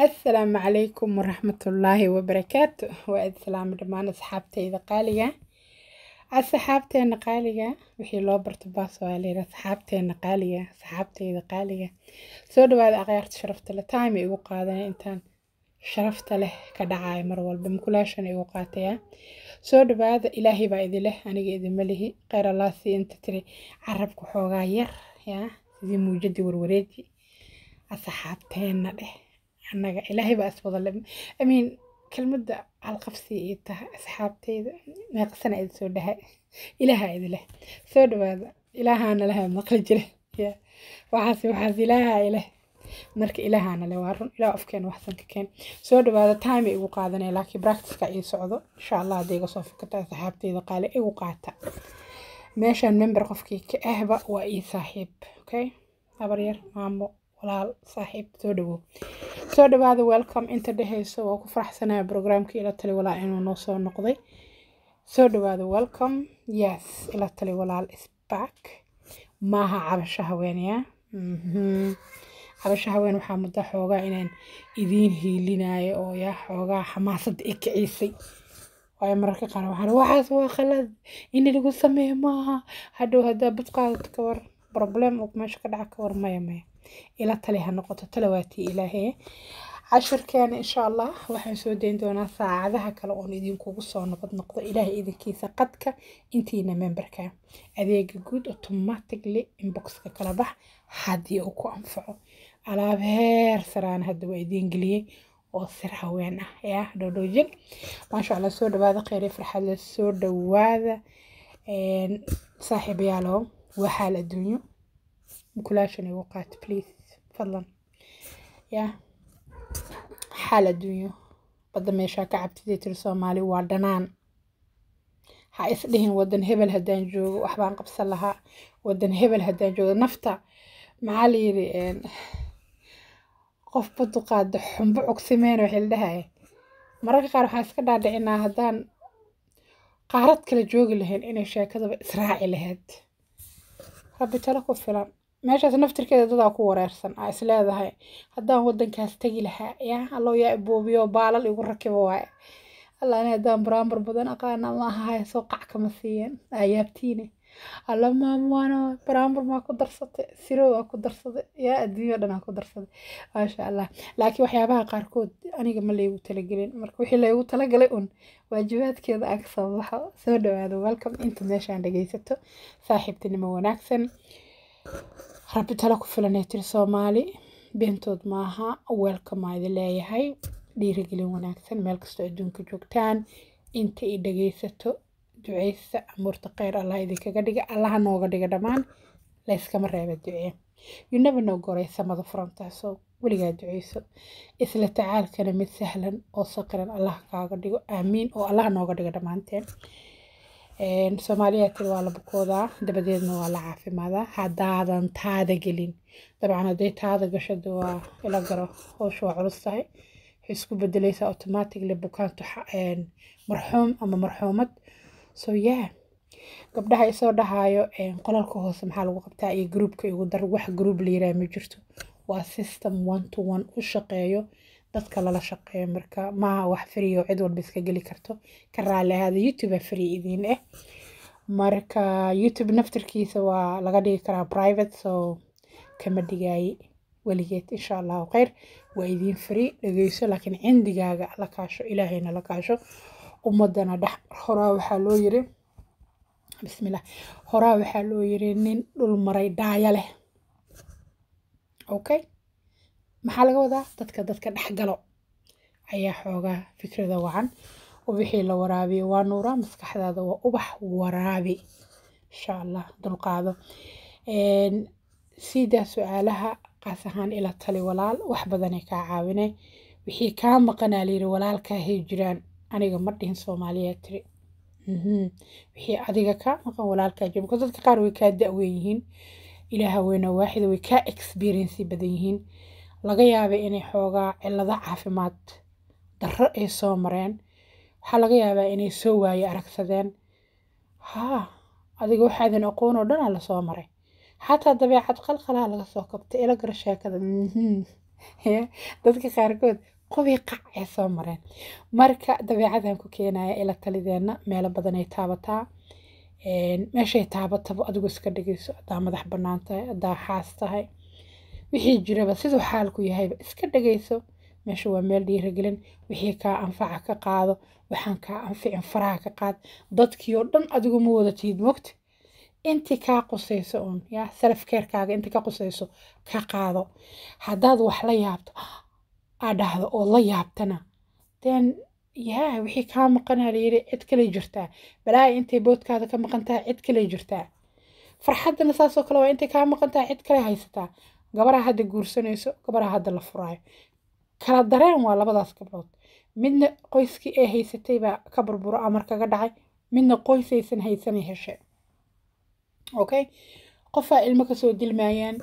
asalaamu calaykum waraxmatullaahi wabarakaatu waa islaamo dhammaan asxaabteyda qaaliga asxaabteena qaaliga wixii loo barto baas waa layidhi asxaabteena qaaliga asxaabteyda qaaliga soo dhawaada akhyaarta sharafta le time igu qaadanaya intaan sharafta leh ka dhacayo mar walba mukulaashan igu qaataya soo dhawaada ilaahay baa idin aniga idinma lihi kheyr allah sii inta tiri carabka xoogaa yar yaa sidii muujadii warwareeji asxaabteena dheh annaga ilaahay baa iswada amiin kelmadda halqabsi ay tahay asxaabteyda meeqasana idi soo dhaha ilaahaa idi soo dhawaada ilaahaana leh maqli jire waxaas waxaas ilaahaa ileh marka ilaahaana le waa run ilaa afkeen waxsan ka keen soo dhawaada time igu qaadanaya laakiin practiceka ii socdo insha allah hadday iga soo fikirta asxaabteyda qaali igu qaata meeshan member qofkii ka ahba waa ii saaxiib okay habar yar maamo walaal saaxiib soo dhawow soo dhawaada welcome inta dhehayso waa ku faraxsanaya brograamkii ila tali walaal inuu noo soo noqday soo dhawaada welcome yes ila tali walaal is maaha cabasho haweenaya mhm. cabasho haween waxaa muddo xoogaa inaan idiin hiilinaayo oo yaa xoogaa xamaasada i kicisay waayo mararka qaar waxaan waxaas waa khalad in lagu sameeyo maaha hadhow haddaa badqaadad kawar war problem meesha ka dhaca ka maya maya ila tali ha noqoto talawaatii ilaahee cashirkeena insha allah waxaan soo dayn doonaa saacadaha kale oon idinkugu soo nabad noqdo ilaahay idinkiisa qadka intiina memberka adeega guud automatically inboxka kala bax haddii uu ku anfaco alaab heer saraana hadda waa idiin geliyey oo sir haween ah yaa dhodhoojin maasha allah soo dhawaada kheyre farxadle soo dhawaada saaxiibayaalow waa xaal adduunyo mukulaashan igu qaat please fadlan yaa xaal adduunyo badda meeshaa ka cabtiday tiri soomaali waa dhanaan ha isdhihin wadan hebel haddaan joogo waxbaan qabsan lahaa wadan hebel haddaan joogo nafta maxaa la yiri qof badu qaada xumbo cogsimeen waxay la dhahaya eh. mararka qaar waxaa iska dhaadhicinaa haddaan qaarad kala joogi lahayn inay sheekadaba israaci laheyd rabbi tala ku filan meeshaas naftirkeeda dadaa ku wareersan aa isleedahay haddaan wadankaas tegi lahaa yaa allow yaa iboobiyo baalal igu rakibo waaye allaani haddaan baraambar badan aqaana ma ahahay qac kama siiyeen aayaabtiine alla maamuwaano baraambar maa ku darsate sirow aa ku darsade yaa adduunyo dhan aa ku darsade maasha allah laakiin waxyaabaha qaarkood aniga ma laygu talagelin marka wixii laygu talagalay un waajibaadkeeda aa kasoo baxo soo dhawaado welcome inta meeshaan dhegaysato saaxiibtinimo wanaagsan rabbi ku filanay tiri soomaali beentood maaha weelkamaadi leeyahay dhiirigelin wanaagsan meel kastoo adduunka joogtaan inta i dhagaysato duceysta amuurta kheyr allah idinkaga dhiga allaha nooga dhiga dhammaan layskama reeba ducee yunaba noo goray samada furantaaso weligaa duceyso isla tacaalkana mid sahlan oo saqiran allah kaaga dhigo aamiin oo allaha nooga dhiga dhammaanteen soomaaliya tir waa la bukoodaa dabadeedna waa la caafimaadaa hadaadan taada gelin dabcan haday taada gasho waa ila garo howsha waa culus tahay waxay isku bedelaysaa automatically bukaantu marxuum ama marxuumad so yeah gabdhaha isoo dhahaayo qolalka hoose maxaa lagu qabtaa iyo groupka igu dar wax group la yiraah ma jirto waa system one to one u shaqeeyo dadka lala shaqeeyo marka maaha wax free oo cid walba iska geli karto ka raali ahaada youtube free idiin ah marka youtube naftirkiisa waa laga dhigi karaa private so kama dhigaay weligeed insha allahu khayr waa idiin free dhegeyso laakiin cindigaaga la kaasho ilaahayna la kaasho ummadana dhex horaa waxaa loo yiri bismillah horaa waxaa loo yiri nin dhul maray dhaaya leh okay maxaa laga wadaa dadka dadka dhexgalo ayaa xoogaa fikrada wacan ubixii la waraabiyo waa nuuraa maskaxdaada waa ubax waraabi insha allah dulqaado siidaa su-aalaha qaas ahaan ila tali walaal wax badanay kaa caawine wixii kaa maqanaa layiri walaalkaahay jiraan aniga ma dhihin soomaaliyaa tiri mhm. wixii adiga kaa maqan walaalkaa jira marka dadka qaar way kaa da-weyn yihiin ilaaha weyna waaxida way kaa experience badan yihiin laga yaabay inay xoogaa cilado caafimaad daro ay soo mareen waxaa laga yaabaa inay soo waayo aragsadeen haa adiga waxaadin aqoonoo oo dhanaa ah lasoo maray xataa dabeecad qalqalaa laga soo kabtay ila gara sheekada mhm. dadka qaarkood qobi qac ay soo mareen marka dabeecadan ku keenaya ila talideenna meelo badanay taabataa meeshay taabataba adigu iska dhigayso haddaa madax banaan tahay haddaa xaas tahay wixii jiraba siduu xaalku yahayba iska dhagayso meesha waa meel dhiiragelin wixii kaa anfaca ka qaado waxaan kaa anficin faraha ka qaad dadkii oo dhan adigu ma wada tihid intii kaa qusayso oon yaa salafkeerkaaga intii ka qusayso ka qaado haddaad wax la yaabto aa dhahdo oo la yaabtana den yaa wixii kaa maqanaa layiri cid kale jirtaa balaa intay boodkaada ka maqan cid kale jirtaa farxaddana saasoo kale waa intay kaa maqan cid kale haysataa gabaraa hadda guursanayso gabaraa hadda la furaayo kala dareen waa labadaas gabdhood midna qoyskii ee haysatay baa ka burburo amar kaga dhacay midna qoysaysan haysanay heshe okay qofaa ilmo kasoo dilmaayaan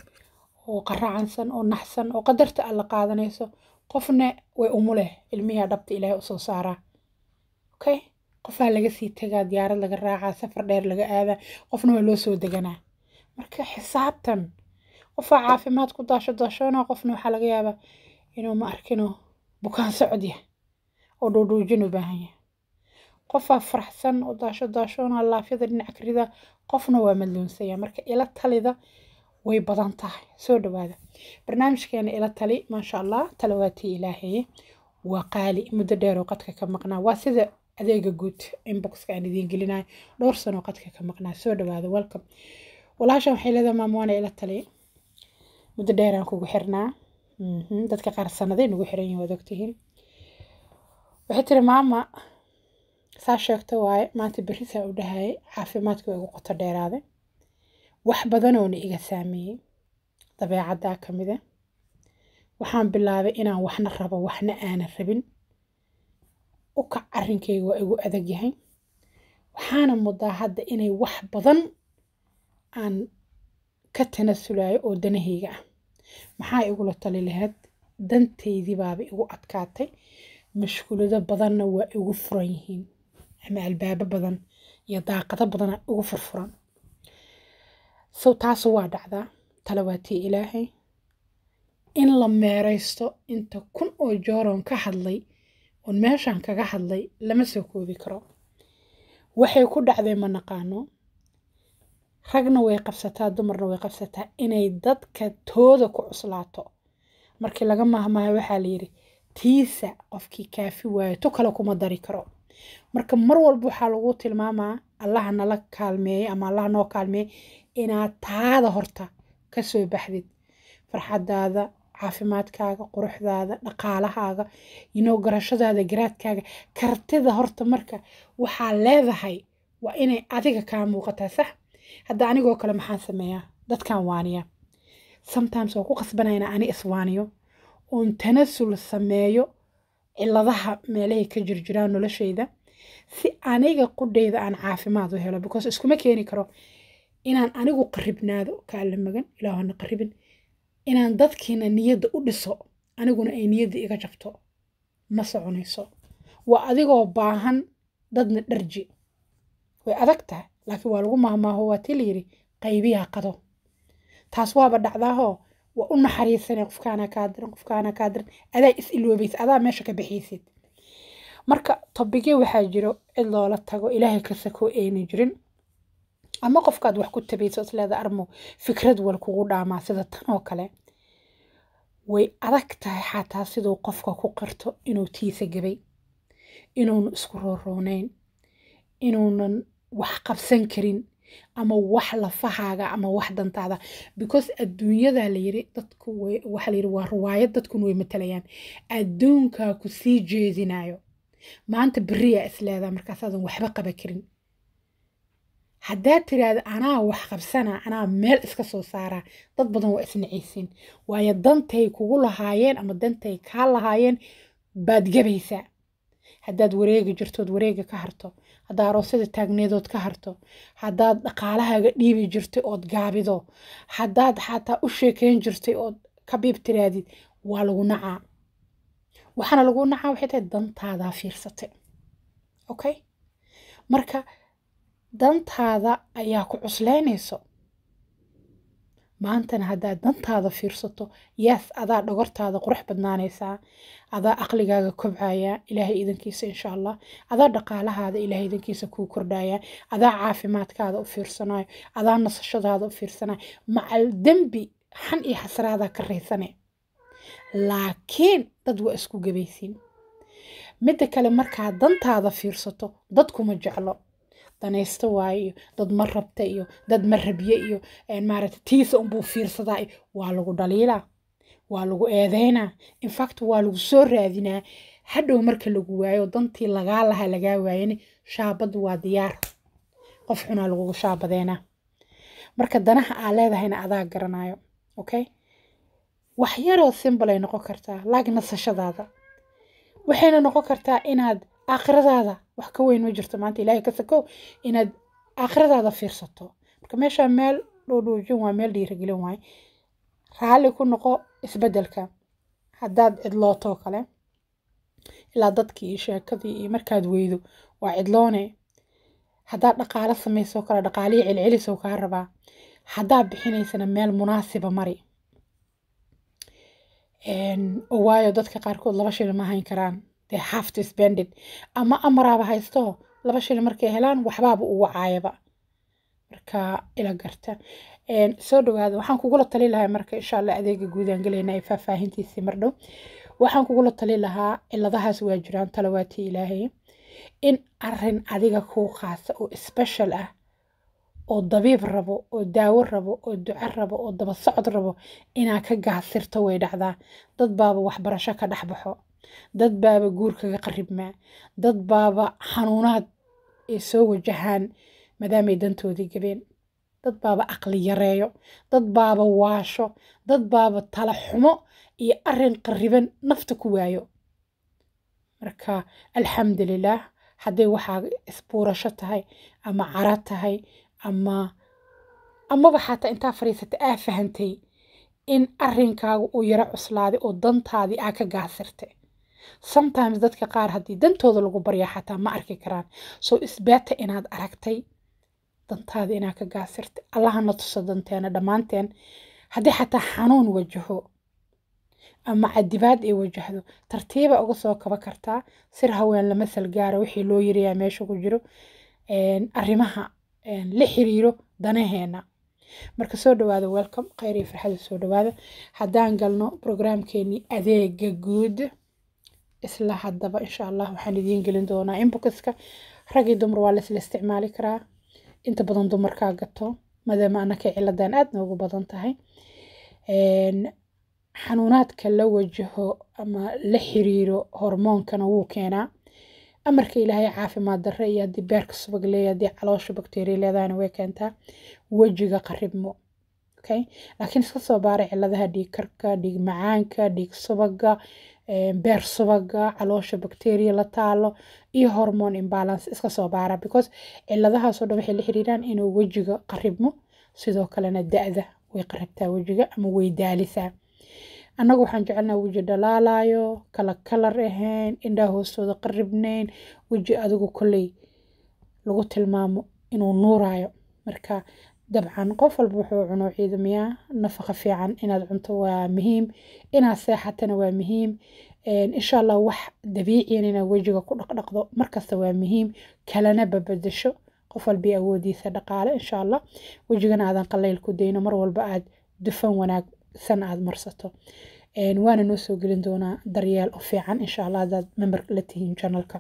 oo qaraacansan oo naxsan oo qadarta alla qaadanayso qofna way umuleh ilmiyaa dhabta ilaahay usoo saaraa okay qofaa laga sii tagaa diyaarad laga raacaa safar dheer laga aadaa qofna waa loo soo deganaa marka xisaabtan qofaa caafimaad ku daasho daashona qofna waxaa laga yaabaa inuu ma arkino bukaan socod yah oo dhuudhuujin u baahan yahay qofaa faraxsan oo daasho daashona laafyada dhinac karida qofna waa madluunsaya marka ila talida way badan tahay soo dhawaada barnaamijkeena ila tali maasha allah talawaatii ilaahaye waa qaali muddo dheeroo qadka ka maqnaa waa sida adeega guud inboxka aan idiin gelinayo dhowr sanoo qadka ka maqnaa soo dhawaada welcome walaashan waxay leedahay maamwaana ila tali muddo dheeraan kugu xirnaa hmm. Hmm, dadka qaar sanaday nagu xiran yihin waad ogtihiin waxay tiri maama saa sheegto waaye maanta berisaa u dhahayay caafimaadka waa igu qoto dheeraaday wax badanoona iga saameeyey dabeecaddaa ka mid ah. waxaan bilaabay inaan waxna rabo waxna aana rabin uka kac arrinkayga waa igu adag yahay waxaana muddaa hadda inay wax badan aan ka tanasulayo oo danahayga ah maxaa igula tali lahayd dantaydiibaaba igu adkaatay mashkuulado badanna waa igu furan yihiin ama albaabo badan iyo daaqado badana igu furfuran so taas waa dhacdaa talawaatii ilaahay in la meeraysto inta kun oo jooroon ka hadlay oon meeshaan kaga hadlay lama soo koobi karo waxay ku dhacday ma naqaano ragna way qabsataa dumarna way qabsataa inay dadka tooda ku cuslaato markii laga maahmaayo waxaa layidhi tiisa qofkii kaafi waayo tu kale kuma dari karo marka mar walba waxaa lagu tilmaamaa allaha nala kaalmeeyey ama allaha noo kaalmeeyey inaad taada horta ka soo baxdid farxadaada caafimaadkaaga quruxdaada dhaqaalahaaga inoo garashadaada garaadkaaga kartida horta marka waxaa leedahay waa inay adiga kaa muuqataa sax hadda anigoo kale maxaan sameeyaa dadkaan waaniya sometimes waan ku qasbanaa ani iswaaniyo oon tanasul sameeyo ciladaha meelahay ka jirjiraan noloshayda si aniga qudhayda aan caafimaad u helo because iskuma keeni karo inaan anigu qaribnaado ka alla qaribin inaan dadkiina niyadda u dhiso aniguna ay niyadda iga jabto ma soconayso waa adigoo baahan dadna dharji way adag tahay laakiin waa lagu maahmaaho waatii layidhi qaybiyaa qado taas waaba dhacdaahoo waa u naxariisane qofkaana kaadiran qofkaana kaadiran adaa is iloobaysa adaa meesha ka bixiysid marka tobige waxaa jiro cid loola tago ilaahay ka sako ayna jirin ama qofkaad wax ku tabayso isleeda armo fikrad wal kugu dhaamaa sida tan oo kale way adag tahay xataa siduu qofka ku qirto inuu tiisa gabay inuuna isku roorooneyn inuunan wax qabsan karin ama wax lafahaaga ama wax dantaada because adduunyada layiri dadku waxaa waa ruwaayad dadkuna way matalayaan adduunkaa ku sii jeedinaayo maanta beriyaa isleedaa markaasaadan waxba qaba karin haddaad tiraahda anaa wax qabsanaa anaa meel iska soo saaraa dad badan waa isnaciisin waayo dantay kugu lahaayeen ama dantay kaa lahaayeen baad gabaysaa haddaad wareega jirtood wareega ka harto haddaa aroosyada taagneedood ka harto haddaad dhaqaalahaaga dhiibi jirtay ood gaabido haddaad xataa u sheekeyn jirtay ood ka biib tiraadid waa lagu nacaa waxaana lagu nacaa waxay tahay dantaadaa fiirsatay okay marka dantaada ayaa ku cuslaynayso maantana haddaad dantaada fiirsato yaas adaa dhogortaada qurux badnaanaysaa adaa aqligaaga kobcaya ilaahay idankiisa insha allah adaa dhaqaalahaada ilaahay idankiisa kuu kordhaya adaa caafimaadkaada u fiirsanayo adaa nasashadaada u fiirsanayo macal dembi xan iyo xasraadaa ka raysane laakiin dad waa isku gebaysiin midda kale markaa dantaada fiirsato dadkuma jeclo danaysta waayo iyo dad ma rabta iyo dad ma rabye iyo maaragta tiisa unbuu fiirsadaa iyo waa lagu dhaliilaa waa lagu eedeynaa infact waa lagu soo raadinaa hadhow marka lagu waayo dantii lagaa lahaa lagaa waayani shaabad waa diyaar qof xunaa lagugu shaabadeenaa marka danaha aa leedahayna adaa garanayo okay wax yaroo simbalay noqon kartaa laag nasashadaada waxayna noqon kartaa inaad aakhiradaada wax ka weyn ma jirto maanta ilaahay ka sakow inaad aakhiradaada fiirsato marka meeshaa meel dhuudhuujin waa meel dhiirigelin waaye raalli ku noqo isbedelka haddaad cidlootoo kale ilaa dadkii iyo sheekadii iyo markaad weydo waa cidloone haddaad dhaqaalo samaysoo kale dhaqaalihii celcelisoo kaa rabaa haddaad bixinaysana meel munaasiba mari waayo dadka qaarkood laba shilin ma hayn karaan de half disbanded ama amaraaba haysto laba shilin markay helaan waxbaaba u wacaayaba marka ila garta soo dhawaada waxaan kugula tali lahaa marka insha adeega guudaan gelayna ee faahfaahintiisii mardhow waxaan kugula tali lahaa ciladahaas waa jiraan talawaatii ilaahay in arin adiga kuu qaasa oo special ah oo dabiib rabo oo daawo rabo oo duco rabo oo daba socod rabo inaa ka gaasirto way dhacdaa dad baaba waxbarasho ka dhex baxo dad baaba guur kaga qaribmaa dad baaba xanuunaad ay soo wajahaan maadaamay dantoodii gabeen dad baaba aqli yareeyo dad baaba waasho dad baaba tala xumo iyo arin qariban nafta ku waayo marka alxamdulilaah hadday waxaa isbuurasho tahay ama cara tahay ama amaba xataa intaa fadhiisata aa fahantay in arinkaagu uu yaro cuslaaday oo dantaadii aa ka gaasirtay sometimes dadka qaar haddii dantooda lagu barya xataa ma arki karaan soo isbeeta inaad aragtay dantaada inaad ka gaasirtay allahana tuso danteena dhammaanteen haddii xataa xanuun wajaho ama cadibaad ay wajahdo tartiiba uga soo kaba kartaa sir haween lama salgaara wixii loo yirayaa meesha ku jiro arrimaha la xiriiro danaheena marka soo dhawaada welcome kheyr iyo farxada soo dhawaada haddaan galno brograamkeenii adeega guud isla hadaba insha allah waxaan idiin gelin doonaa inboxka ragii dumar waa laisla isticmaali karaa inta badan dumarkaa gato maadaama anakay ciladan aad noogu badan tahay xanuunaadka la wajaho ama la xiriiro hormoonkana wuu keenaa amarka ilaahay caafimaad darre iyo haddii beerka subag leeya haddii caloosha bakteriya leedahana way keentaa wejiga qaribmo okay laakiin iska soo baaray ciladaha dhiig karka dhiig macaanka dhiig subaga eh, beer subaga caloosha bacteria la taalo iyo hormone imbalance iska soo baara because ciladahaasoo dhan waxay la xiriiraan inuu wejiga qaribmo sidoo kalena da-da way qaribtaa wejiga ama way daalisaa annagu waxaan jecelnaa weji dhalaalayo kala kalar ahayn indhaa hoostooda qaribnayn weji adigu kolley lagu tilmaamo inuu nuuraayo marka dabcan qof walba wuxuu cuno ciidamiya nafaqa fiican inaad cunto waa muhiim inaad seexatana waa muhiim insha allah wax dabiiciyan ah inaad wejiga ku dhaqdhaqdo markasta waa muhiim kalena babadasho qof walbii awoodiisa dhaqaale insha allah wejigana aadan qalayl ku dayno mar walba aad dufan wanaagsan aad marsato waana noo soo gelin doonaa daryeel u fiican insha allah hadaad member la tihiin janalka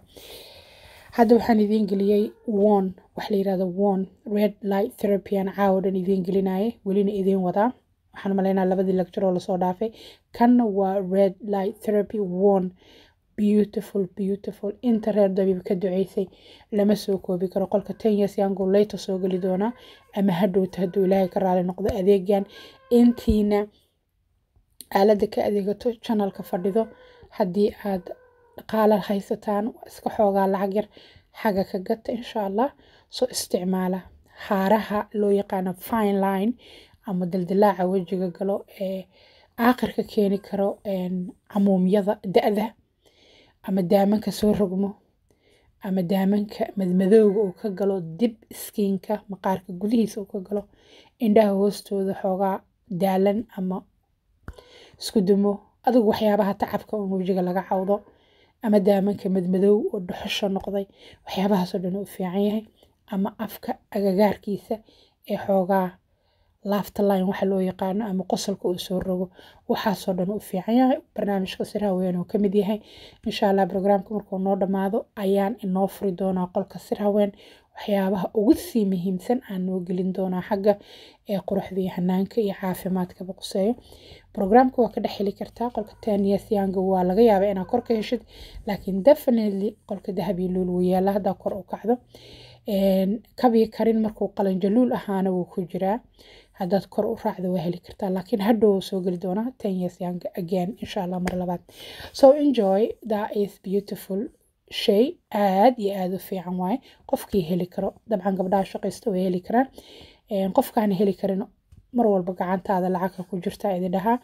hadda waxaan idiin geliyey won wax la yirahdo won red light therapyana caawa dhan idiin gelinaayay welina idiin wadaa waxaan malaynaa labadii lecture lasoo dhaafay kanna waa red light therapy won beautiful beautiful inta reer dabiib ka duceysay lama soo koobi karo qolka ten years yangu layta soo geli doonaa ama hadhowta hadduu ilaahay ka raali noqdo adeegan intiina aalada ka adeegato janalka fadhido haddii aad dhaqaala haysataan iska xoogaa lacag yar xaga ka gata insha allah soo isticmaala haaraha loo yaqaano fine line ama dildilaaca wejiga galo ee aakhirka keeni karo camuumyada da-da ama daamanka soo rogmo ama daamanka madmadooga uu ka galo dib iskiinka maqaarka gudihiisa uu ka galo indhaha hoostooda xoogaa daalan ama isku dumo adigu waxyaabaha tacabka un wejiga laga cawdo ama daamanka madmadow oo dhuxusha noqday waxyaabahaasoo dhan u fiican yahay ama afka agagaarkiisa ee xoogaa laafta line waxa loo yaqaano ama qosolka uu soo rogo waxaasoo dhan u fiican yahay barnaamijka sirha weyn ka mid yahay insha allah brograamka markuu noo dhammaado ayaan inoo furi doonaa qolka sirhaweyn waxyaabaha ugu sii muhiimsan aan noo gelin doonaa xagga ee quruxda iyo hanaanka iyo caafimaadkaba quseeyo programka waa ka dhex heli kartaa qolka tanias waa laga yaabaa inaad kor ka heshid laakiin definitely qolka dahabi luuluu yaala haddaa kor u kacdo kabii karin markuu qalanjaluul ahaana wuu ku jiraa haddaad kor u raacda waa heli kartaa laakiin hadhow soo geli doonaa tanias yanga again insha allah mar labaad so enjoy that is beautiful shay aad iyo aad u fiican waaye qofkii heli karo dabcan gabdhaha shaqaysta way heli karaan qofkaana heli karin mar walba gacantaada lacagka ku jirta ididhahaa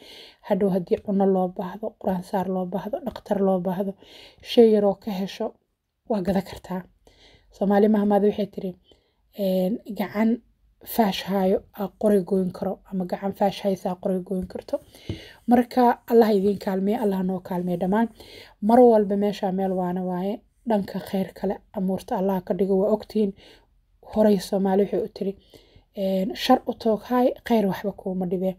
hadhow haddii cuno loo baahdo quraansaar loo baahdo dhaqtar loo baahdo shay yaroo ka hesho waa gada kartaa soomaali mahmaada waxay tiri gacan faashhayo aa qori goyn karo ama gacan faash haysa aa qori goyn karto marka allaha idiin kaalmiye allaha noo kaalmiye dhammaan mar walba meesha meel waana waaye dhanka kheyr kale amuurta allaha ka dhigo waa ogtihiin horay soomaali waxay u tiri shar u tooghay kheyr waxba kuuma dhibee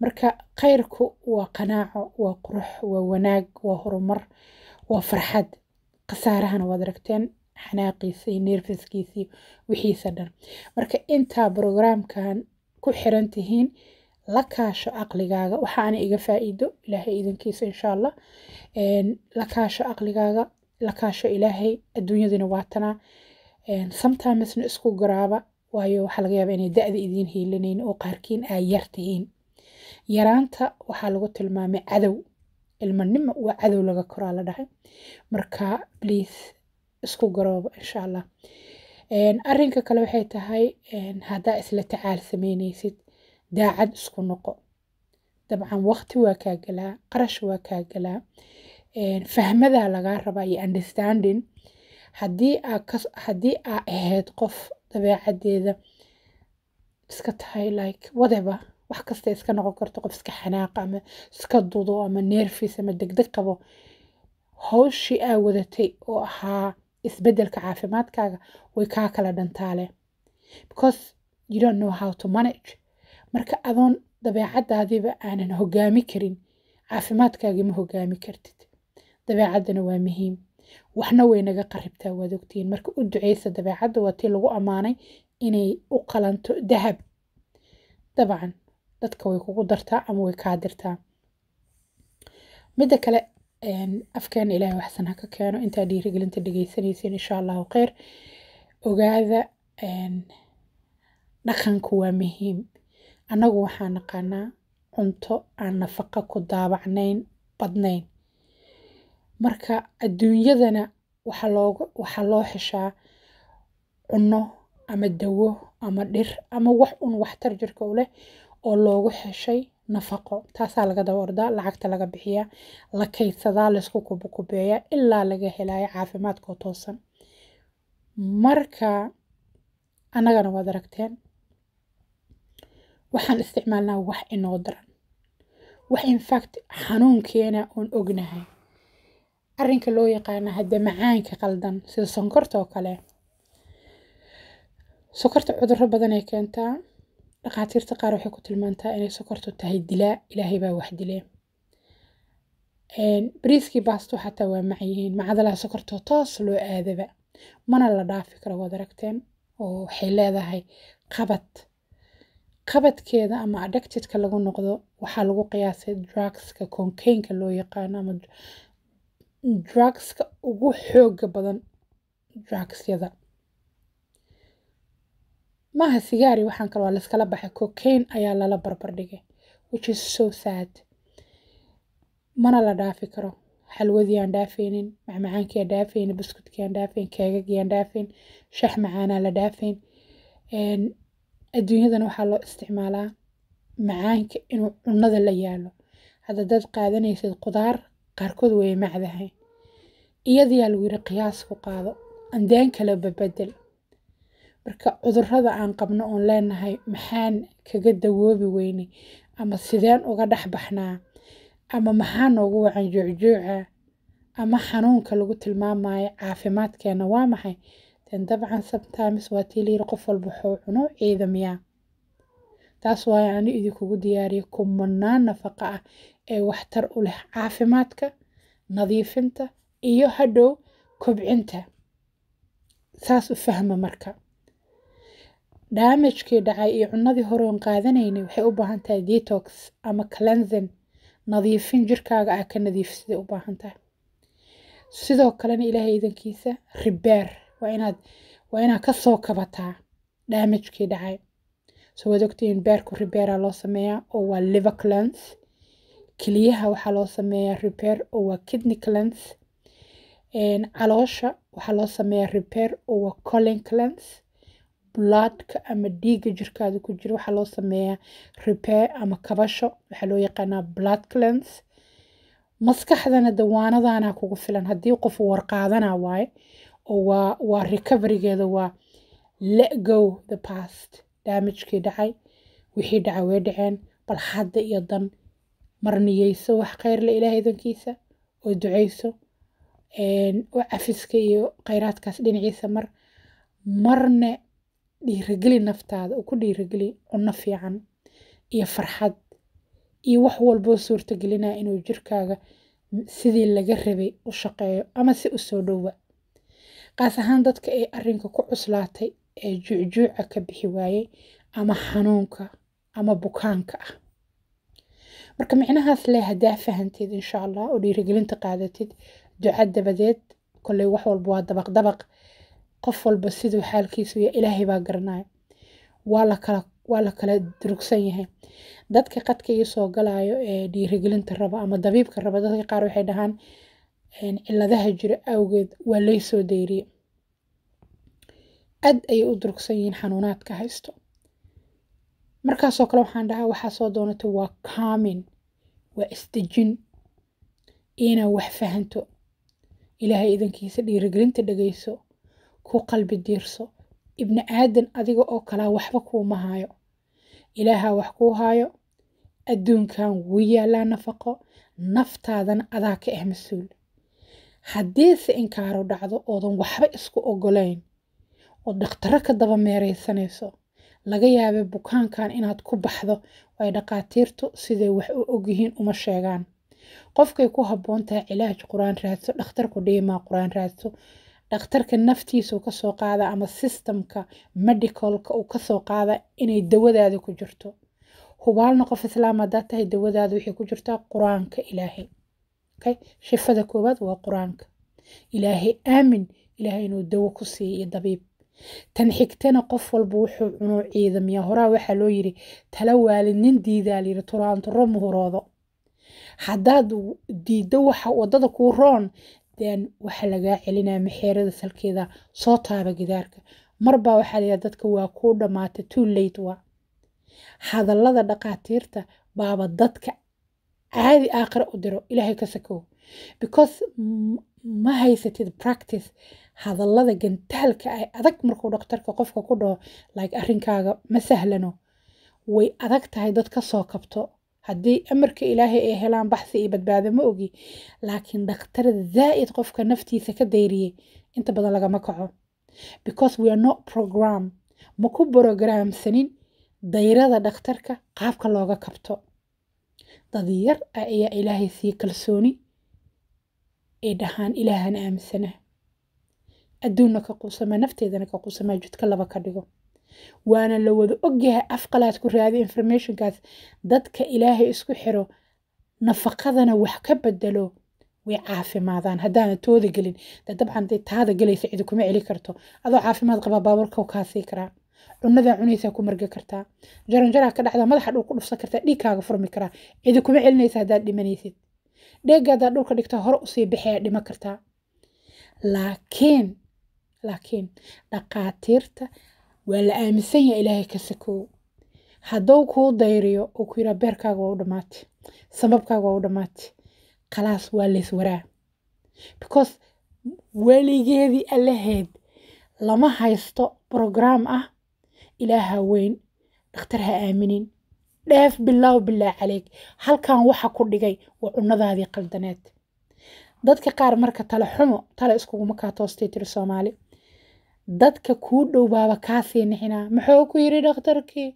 marka kheyrku waa qanaaco waa qurux waa wanaag waa horumar waa farxad khasaarahana waad aragteen xanaaqiisa iyo neerfaskiisa iyo wixiisa dhan marka intaa brograamkan ku xiran tihiin la kaasho caqligaaga waxaana iga faa'iido ilaahay idinkiisa insha allah la kaasho caqligaaga la kaasho ilaahay adduunyaduna waa sometimesna isku garaaba waayo waxaa laga yaabaa inay da-da idiin hiilinayn oo qaarkiin ay yar yaraanta waxaa lagu tilmaamay cadow ilmanimo waa cadow laga koraa la dhahay marka please isku garoobo insha allah arinka kale waxay tahay hadaa isla tacaal sameyneysid daacad isku noqo dabcan waqti waa kaa galaa qarash waa kaa galaa fahmadaa lagaa rabaa iyo understanding haddii haddii aa ahayd qof dabeecadeeda iska tahay like whatever wax kasta iska noqon karto qof iska xanaaqa ama iska dudo ama neerfis ama degdeg qabo howshii aa wadatay oo ahaa isbedelka caafimaadkaaga way kaa kala dhantaale because you don't know how to manage marka adoon dabeecadaadiiba aanan hogaami karin caafimaadkaagii ma hogaami kartid dabeecaddana waa muhiim waxna way naga qaribtaa waad ogtihiin marka u duceysa dabeecadda waa tii lagu ammaanay inay u qalanto dahab dabcan dadka way kugu dartaa ama way kaa dirtaa midda kale afkaan ilaahay waxsan ha ka keeno intaa dhiirigelinta dhegeysanaysiin insha allahu kheyr ogaada dhaqanku waa muhiim annagu waxaa naqaanaa cunto aan nafaqa ku daabacnayn badnayn marka adduunyadana waxaa loo xeshaa cunno ama dawo ama dhir ama wax un waxtar jirka u leh oo loogu xeshay nafaqo taasaa laga daboordaa lacagta laga bixiyaa la kaydsadaa laysku kubukubeeya ilaa laga helayo caafimaadkoo toosan marka annagana waad aragteen waxaan isticmaalnaa wax inoo daran wax infact xanuunkeena oon ognahay arrinka loo yaqaana haddee macaanka qaldan sida sonkorta oo kale sonkorta cuduro badanay keentaa dhakhaatiirta qaar waxay ku tilmaantaa inay sokortu tahay dilaa ilaahay baa wax dilee briiskii baasto xataa waa macyihiin macadalaha sokortoo toos loo aadaba mana la dhaafi karo waad aragteen oo waxay leedahay qabad qabadkeeda ama addictedka lagu noqdo waxaa lagu qiyaasay drugska konkeynka loo yaqaano ama drugska ugu xooga badan drugsyada maaha sigaari waxaan kale waa laskala baxay cocaine ayaa lala barbardhigay which is so sad mana la dhaafi karo xalwadii aan dhaafaynin macmacaankii aan dhaafayn buskudkii aan dhaafayn keegagii dhaafayn shax macaanaan la dhaafayn adduunyadan waxaa loo isticmaalaa macaanka inuu cunada la yaalo hadda dad qaadanaysid qudaar qaarkood way macdahay iyadiyaa lagu yidhi qiyaasku qaado andaan kala babedel marka cudurada aan qabno oon leenahay maxaan kaga dawoobi weynay ama sideen uga dhex baxnaa ama maxaa noogu wacan joocjooca ah? ama xanuunka lagu tilmaamayo caafimaadkeena waa maxay den dabcan sometimes waa tii layiri qof walba wuxuu cuno ciidamiyaa taas waa ani idinkugu diyaariyay kumanaan nafaqa ah ee waxtar u leh caafimaadka nadiifinta iyo hadhow kobcinta saas u fahma marka dhaamajkii dhacay iyo cunadii horeon qaadanaynay waxay u baahan tahay detox ama cleansin nadiifin jirkaaga ah ka nadiifsiday u baahan tahay sidoo kalena ilaahay idankiisa ribeer waa inaad waa inaad ka kabataa dhaamajkii dhacay so waad ogtihiin beerku ribeeraa loo sameeyaa oo waa liver clans keliyaha waxaa loo sameeyaa repair oo waa kidney clans caloosha waxaa loo sameeyaa repair oo waa colon clans bloodka ama dhiiga jirkaada ku jira waxaa loo sameeyaa repair ama kabasho waxaa loo yaqaanaa blood cleans maskaxdana dawaanadanaa kugu filan haddii qof warqaadanaa waaye oo waa waa recoverygeeda waa let go the past damagekii dhacay wixii dhacay way dhaceen bal hadda iyo dan marniyeyso wax khayrle ilaahay dankiisa oo ducayso oo cafiska iyo khayraadkaas dhinaciisa mar marne dhiirageli naftaada oo ku dhiirageli cunno fiican iyo farxad iyo wax walboo suurta gelinaya inuu jirkaaga sidii laga rabay u shaqeeyo ama si usoo dhowba qaas ahaan dadka ay arinka ku cuslaatay ee juucjuuca ka bixi waayey ama xanuunka ama bukaanka ah marka micnahaas leh haddaa fahantid insha allah oo dhiirigelinta qaadatid duca dabadeed kolley wax walba waa dabaq dabaq qof walba siduu xaalkiisu ya ilaahay baa garanaya waa la kala durugsan yahay dadka qadka ii soo galayo ee dhiirigelinta raba ama dabiibka raba dadka qaar waxay dhahaan ciladaha jiro awgeed waa laysoo dayriye aad ayay u durugsan yihiin xanuunaadka haysto markaasoo kale waxaan dhahaa waxaa soo doonatay waa kaamin waa isdejin inaad wax fahanto ilaahay idankiisa dhiirigelinta dhegeyso ku qalbi diirso ibni aadan adiga oo kalaa waxba kuuma haayo ilaahaa wax kuu haayo adduunkan wuu yaalaa nafaqo naftaadana adaa ka ah mas-uul haddiise inkaaro dhacdo oodan waxba isku ogolayn oo dhakhtarro ka daba meeraysanayso laga yaabay bukaankan inaad ku baxdo ay dhaqaatiirtu siday wax u ogyihiin uma sheegaan qofkay ku habboon tahay cilaaj qur-aan raadso dhakhtarku dhiimaa qur-aan raadso dhakhtarka naftiisa kasoo qaada ama systemka medicalka uu kasoo qaada inay dawadaadi ku jirto hubaalna qof islaam haddaad tahay dawadaada waxay ku jirtaa qur-aanka ilaahay okay? shifada koowaad waa qur-aanka ilaahay aamin ilaahay inuu dawo ku siiya iyo dabiib tan xigtana qof walba wuxuu cunuu ciidamiyaa horaa waxaa loo yiri tala waalidnin diidaa layiri turaanturo muhuroodo haddaad diido waxa wadada kuu roon then waxaa lagaa celinaya maxeerada salkeeda soo taaba gidaarka marbaa waxaa layaa dadka waa kuu dhammaata too late wa hadallada dhaqaatiirta baaba dadka caadi aakhira u diro ilaahay ka sakow because ma haysatid practice hadallada gantaalka ay adag markuu dhaktarka qofka ku dhaho like arrinkaaga ma sahlano way adag tahay dad ka soo kabto haddii amarka ilaahay ay helaan baxsi iyo badbaado ma ogi laakiin dhakhtar zaa'id qofka naftiisa ka dayriyey inta badan lagama kaco because we are not program ma ku brogramsanin dayrada dhakhtarka qaabka looga kabto dad yar ah ayaa ilaahay sii kalsooni ay dhahaan ilaahan aaminsana adduunna ka quusama nafteedana ka quusamaa judka laba ka dhigo waana la wada ogyahay afqalaad ku raadi informationkaas dadka ilaahay isku xiro nafaqadana wax ka bedelo way caafimaadaan haddaana tooda gelin de dabcan taada gelaysa cidi kuma celi karto adoo caafimaad qabaa baabuurka kaa karaa cunadaa cunaysaa ku marga kartaa jaranjaraa ka dhacdaa madaxa dhul ku dhufsan kartaa dhiigkaaga furmi karaa cidi kuma celinaysa haddaad dhimanaysid dheeggaadaa dhulka dhigtaa hore usii baxayaa dhima kartaa laakiin laakiin dhaqaatiirta waa la aaminsan yahay ilaahay ka sakow hadduu kuu dayriyo oo ku yidhaa beerkaaga waa u dhammaatay sababkaaga waa u dhammaatay khalaas waa waraa because weligeedii allaheed lama haysto brograam ah ilaaha weyn dhakhtar ha aaminin dheef bilaaw bilaa caleeg halkan waxa ku dhigay waa cunnadaadii qaldaneed dadka qaar marka tale xumo tale iskuguma kaa toostay tiri soomaali dadka kuu dhow baaba kaa sii nixinaa muxuu ku yidhi dhakhtarkii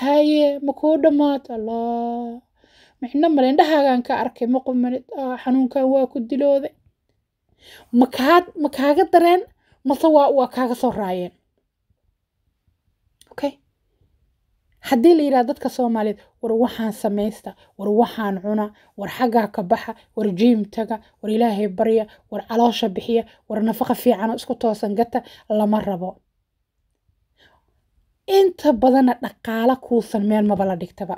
haye ma kuu dhammaad allah mixna male indhahaagaan ka arkay maqumanid ah, xanuunkan waa ku dilooday makaad kaaga dareen mase waa waa kaaga soo raayeen haddii la yidhaha dadka soomaaliyeed war waxaan samaysta war waxaan cuna war xaggaa ka baxa war jiim taga war ilaahay barya war caloosha bixiya war nafaqa fiicanoo isku toosan gata lama rabo inta badana dhaqaala kuusan meel maba la dhigtaba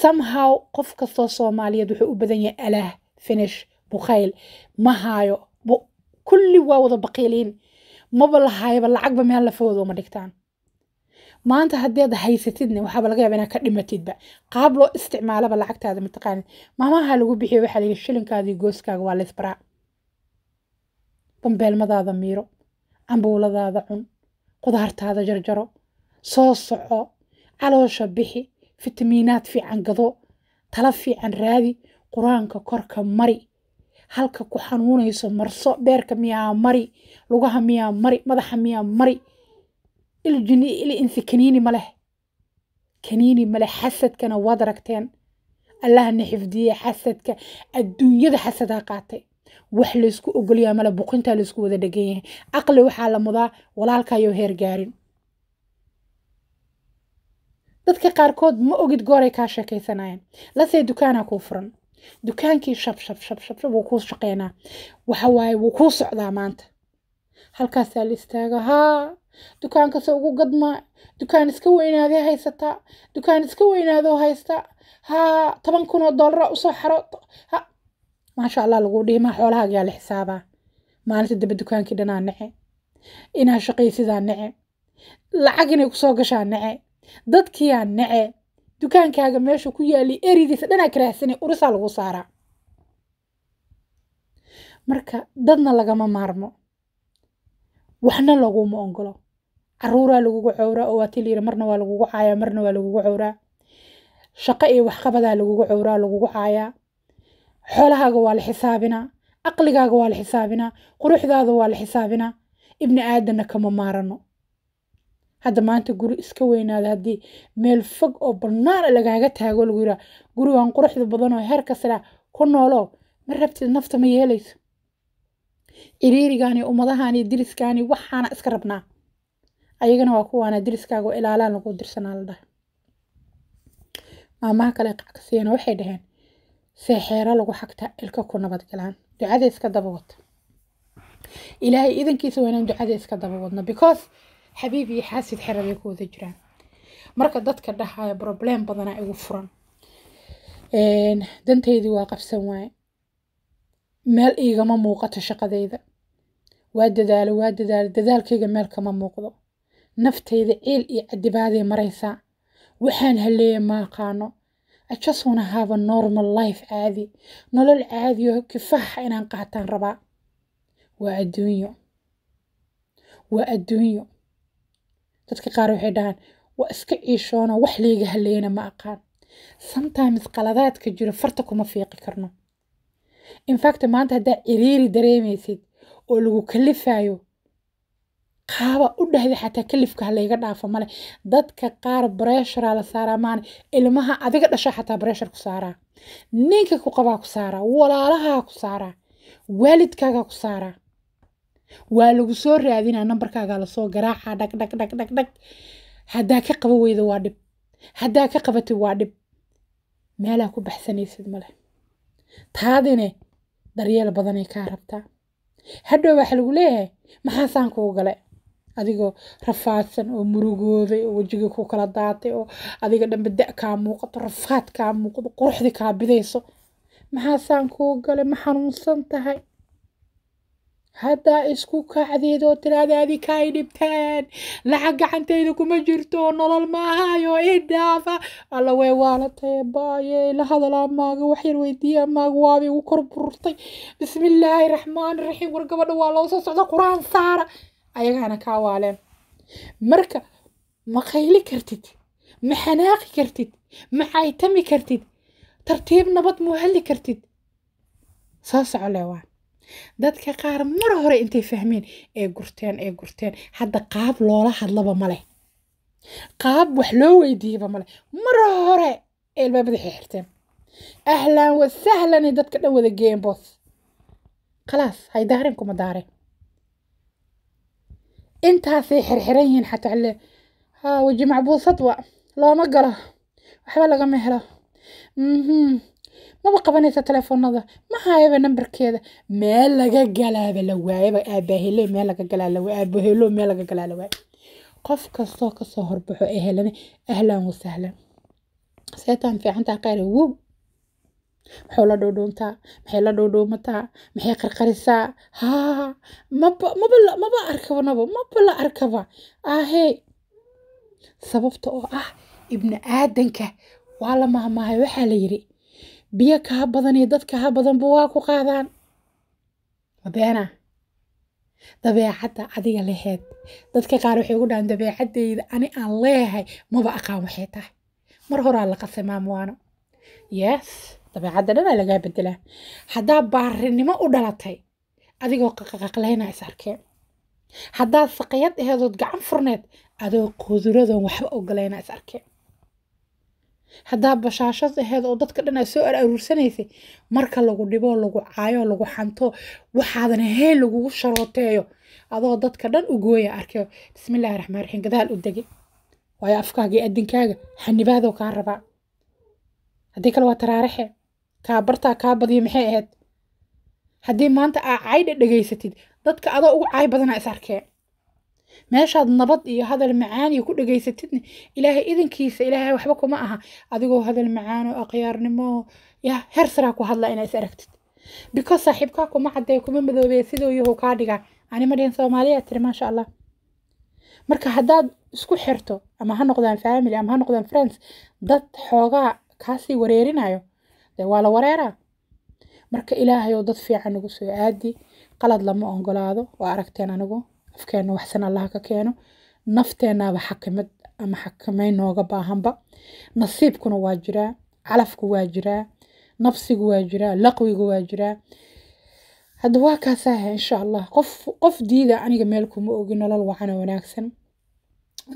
samhow qof kastoo soomaaliyeed wuxuu u badan yahay alaah finish bukhayl ma haayo kulli waa wada baqiiliin maba lahayaba lacagba meel lafahooduma dhigtaan maanta haddii aad haysatidna waxaaba laga yaaba inaad ka dhimatidba qaab loo isticmaalaba lacagtaada mataqaana maamaha lagu bixiyo waxaa layihi shilinkaadii gooskaaga waa laysbaraa bambeelmadaada miiro cambuuladaada cun qudaartaada jarjaro soo soco caloosha bixi fitamiinaad fiican gado tala fiican raadi qur-aanka korka mari halka ku xanuunayso marso beerka miyaa mari lugaha miyaa mari madaxa miyaa mari iljini insi kaniini ma leh kaniini ma leh xasadkana waad aragteen allahna xifdiye xasadka adduunyada xasadaa qaatay wax laysku ogolyaa male buqintaa laysku wada dhegan yahay aqli waxaa la mudaa walaalkaayoo heer gaarin dadka qaarkood ma ogid gooray kaa sheekaysanayaan lasee dukaanha kuu furan dukaankii shab shab shab shab shab wuu kuu shaqeynaa waxa waaye wuu kuu socdaa maanta halkaasaa la istaaga haa dukaankaase ugu gadma dukaan iska weynaade haysataa dukaan iska weynaado haysta haa toban kunoo dolara usoo xaro maasha allah laguu dhihi maa xoolahaagaa la xisaabaa maalinta dambe dukaankii dhanaa nece inaa shaqaysidaa nece lacag inay kusoo gashaa nece dadkiyaa nece dukaankaaga meeshu ku yaali eridiisa dhanaa karaahsane urisaa lagu saaraa marka dadna lagama maarmo waxna laguma ogolo caruuraa lagugu cowraa oo waa ti layiri marna waa lagugu caayaa marna waa lagugu cowraa shaqo iyo waxqabadaa lagugu cowraa lagugu caayaa xoolahaaga waa la xisaabinaa aqligaaga waa la xisaabinaa quruxdaada waa la xisaabinaa ibni aadanna kama maarano hadda maanta guri iska weynaada haddii meel fog oo bannaana lagaaga taago lagu yiraa gurigan quruxda badanoo heerka ku noolo ma rabtid nafta ma yeelayso ciriirigani ummadahaani diriskaani waxaana iska rabnaa ayagana waa kuwaana diriskaaga ilaalaan lagu dirsanaa la dhahay maamaha kale qackasiyana waxay dhaheen seexeera lagu xagtaa ilka ku nabadgalaan ducada iska daba wata ilaahay idankiisa waa ducada iska daba wadno because xabiib iyo xaasid xera bay ku wada jiraan marka dadka dhahaya problem badana igu furan danteydii waa qabsan waaye meel iigama muuqato shaqadayda waa dadaalo waa dadaalo dadaalkayga meel kama muuqdo naftayda ciil iyo cadibaaday maraysaa waxaan halleeya ma aqaano ajasuna haaba normal life caadi nolol caadiyo kifaaxa inaan qaataan rabaa waa adduunyo waa adduunyo dadka qaar waxay dhahaan waa iska ciishoono wax liiga haleeyana ma aqaan sometimes qaladaadka jiro farta kuma fiiqi karno infacti maanta haddaa ciriiri dareemaysid oo lagu kalifaayo qaaba u dhahda xataa kalifka halayga dhaafo male dadka qaar breshara la saaraa maana ilmaha adiga dhasha xataa breshar ku saaraa ninka ku qabaa ku saaraa walaalahaa ku saaraa waalidkaaga ku saaraa waa lagu soo raadinaa nambarkaagaa lasoo garaaxa dhag dhag dhag dhag dhag haddaa ka qaba weyda waa dhib haddaa ka qabatid waa dhib meelaa ku baxsanaysid male taadine daryeel badanay kaa rabtaa hadhow waxaa lagu leeyahay maxaasaan kuu gale adigoo rafaadsan oo murugooday oo wejigii ku kala daatay oo adiga dhanbe da' kaa muuqato rafaad kaa muuqdo quruxdii kaa bidayso maxaasaan kuu gale ma xanuunsan tahay haddaa isku kacdeed oo tiraada adika ay dhibtaan lacag gacantayda kuma jirto oo nolol maahayo i dhaafa alla way waala teebaaye la hadalaa maaga wax yar weydiiya maaga waabay igu kor burtay bismillaahi raxmaan raxiim war gabadha waa loo soo socda quraan saara ayagaana kaa waaleen marka ma qayli kartid ma xanaaqi kartid ma caytami kartid tartiib nabad mu heli kartid soo soco leewaan dadka qaar mar hore intay fahmeen ee gurteen ee gurteen hadda qaab loola hadlaba maleh qaab wax loo weydiiyaba maleh mar hore ee albaabada xirteen ahlan wasahlani dadka dhan wada geeyeen boos khalaas hay daareen kuma daareen intaasay xirxiran yihiin xataa ale haa weji macbuusad wa looma galo waxba lagama helo mhm maba qabanaysa teleefonada ma hayaba nambarkeeda meel laga galaaba la waayaba aabahelo meel laga galaa aabahelo meel laga galaa la waaya qof kastoo kasoo horbaxo ee ahlan wasahlan seetaan fiicantaa qayr wow maxuu la dhowdhowntaa maxay la dhowdhowmataa maxay qarqarisaa ha maba maba maba arkabanaba maba la arkaba ahee sababta oo ah ibni aadanka waa la maahmaahay waxaa la yiri biyo kaa badan iyo dad badan bu waa ku qaadaan wadeena dabeecadda adiga laheyd dadka qaar waxay ugu dhahaan dabeecaddayda ani aan leeyahay maba aqaan waxay tahay mar horaa la qasay maamwaano yes dabeecadda dhanaa lagaa bedelaa haddaa baarinimo u dhalatay adigoo qaqaqaqlayna is arkeen haddaad saqayad aheedood gacan furneed adoo quduradon waxba ogolayna is arkeen haddaa bashaashad aheed oo dadka dhan aad soo araruursanaysay marka lagu dhiboo lagu caayoo lagu xanto waxaadan ahayn lagugu sharooteeyo adoo dadka dhan u gooya arkeo bismillaahi raxmaan raxiim gadaal u dege waayo afkaagii adinkaaga xanibaadoo kaa rabaa haddii kale waa taraaraxe kaa bartaa kaa badiya maxay ahayd haddii maanta aa caydha dhegaysatid dadka adoo ugu caay badanaa is arkee meeshaad nabad iyo hadal macaan ku dhagaysatidna ilaahay idankiisa ilaahay waxba kuma aha adigoo hadal macaano akhyaarnimo ya heer saraa ku hadla inaa is aragtid because saaxiibkaa kuma cadee kuma madoobeya siduu yahow kaa dhigaa ani madhihin soomaaliya tiri maasha allah marka haddaad isku xirto ama ha noqdaan family ama ha noqdaan friends dad xoogaa kaasii wareerinayo dee waa la wareeraa marka ilaahay dad fiican nagu soo aadi qalad lama ongolaado waa aragteen anigu afkeena waxsan allaha ka keeno nafteenaba xakimad ama xakameyn nooga baahanba nasiibkuna waa jiraa calafku waa jiraa nafsigu waa jiraa laqwigu waa jiraa hadda waa kaasaaha insha allah qof qof diida aniga meel kuma ogi nolol wacan oo wanaagsan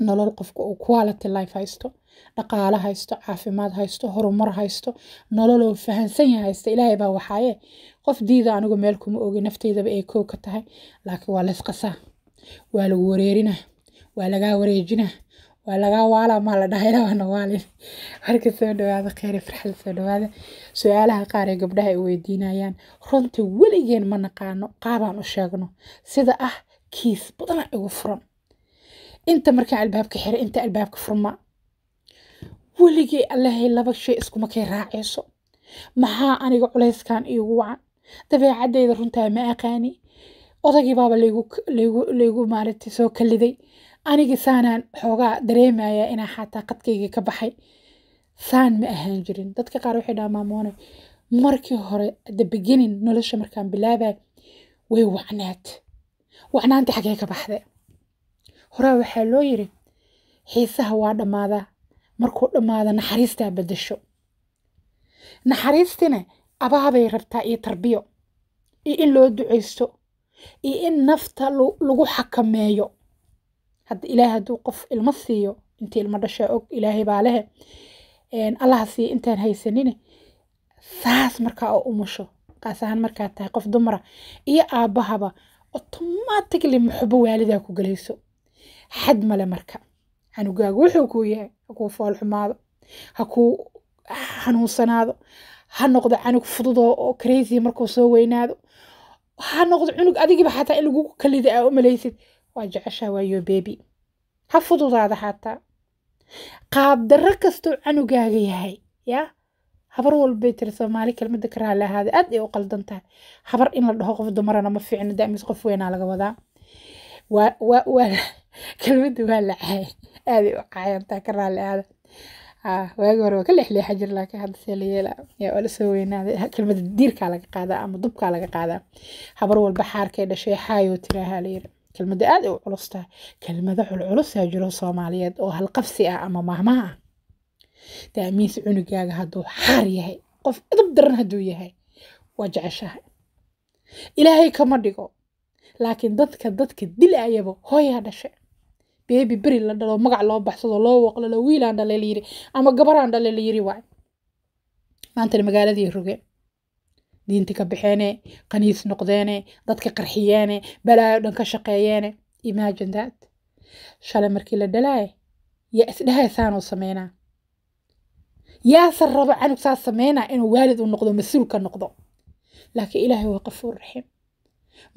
nolol qofka uu quality life haysto dhaqaale haysto caafimaad haysto horumar haysto nolol oo fahansan ilaahay baa waxaaye qof diida anigu meel kuma ogi nafteydaba ay kow ka tahay laakiin waa laysqasaa waa lagu wareerina waa lagaa wareejina waa lagaa waalah maa la dhahayna waana waalin marka soo dhawaada kheyr iyo farxad soo dhawaada su-aalaha qaar ee gabdhaha ay weydiinayaan runta weligeen ma naqaano qaabaan u sheegno sida ah kiis badana igu furan inta markaan albaabka xira inta albaabka furma weligee allahay laba shay iskuma kay raacayso maxaa aniga culayskan iigu wacan dabeecadeyda runtaa ma aqaani odagii baaba laigu maaragtay soo kaliday aniga saanaan xoogaa dareemaya inaa xataa qadkayga ka baxay saan ma ahaan jirin dadka qaar waxay dhaa maamoone markii hore the beginning nolosha markaan bilaabay way wacnaad wacnaanti xaggee ka baxde horaa waxaa loo yiri xiisaha waa dhammaadaa markuu dhammaado naxariistaa beddasho naxariistina abaabay rabtaa iyo tarbiyo iyo in loo ducaysto iyo in nafta lagu xakameeyo hadda ilaahay hadduu qof ilmo siiyo intii ilmo dhasha og ilaahay baa lehe allaha siiya intaan haysanine saas markaa oo umusho qaas ahaan markaa tahay qof dumara iyo aabahaba automatically maxubo waalidaa ku gelayso xad male marka canugaagu wuxuu kuu yahay hakuu fool xumaado hakuu xanuunsanaado ha noqdo canug fududoo oo crazy markuu soo weynaado waxaa noqda cunug adigiiba xataa in lagugu kalida aa u malaysid waa jeceshaa waayo bebi ha fududaada xataa qaab darro kastoo canugaaga yahay yaa habar walbay tiri soomaali kelmadda ka raali ahaada aad ay u qaldan tahay habar in la dhaho qof dumarana ma fiicna daamis qof weynaa laga wadaa wa wa kelmadda waa la caay aaday u caayantaa ka raali ahaada Ah, waagi hore waa ka leexleexa jir laakin hadda see yaa ola soo weynaaday kelmada diirkaa laga qaadaa ama dubkaa laga qaadaa habar walba xaarkay dhashay xaayoo tiraahaa layiri kelmada aad u culusta kelmada culculusaa jiro soomaaliyeed oo halqabsi ah ama maahmaha ah daamiis cunugaaga hadduu xaar yahay qof edab daran hadduu yahay waa jeceshahay ilaahay kama dhigo laakiin dadka dadka dilayaba ah hooyaa dhashay beebi beri la dhalo magac loo baxsado loo waqlalo wiilaan aan dhale layiri ama gabaraan aan dhale layiri waay maantana magaaladii roge diinti ka baxeene qaniis noqdeene dadka qarxiyeene balaayo dhan ka shaqeeyeene imagine that shalay markii la dhalaaye yaa isdhahay saanuu sameynaa rabo canug canugsaa sameynaa inuu waalid u noqdo mas-uulka noqdo laakiin ilaahay waa qafuur raxiim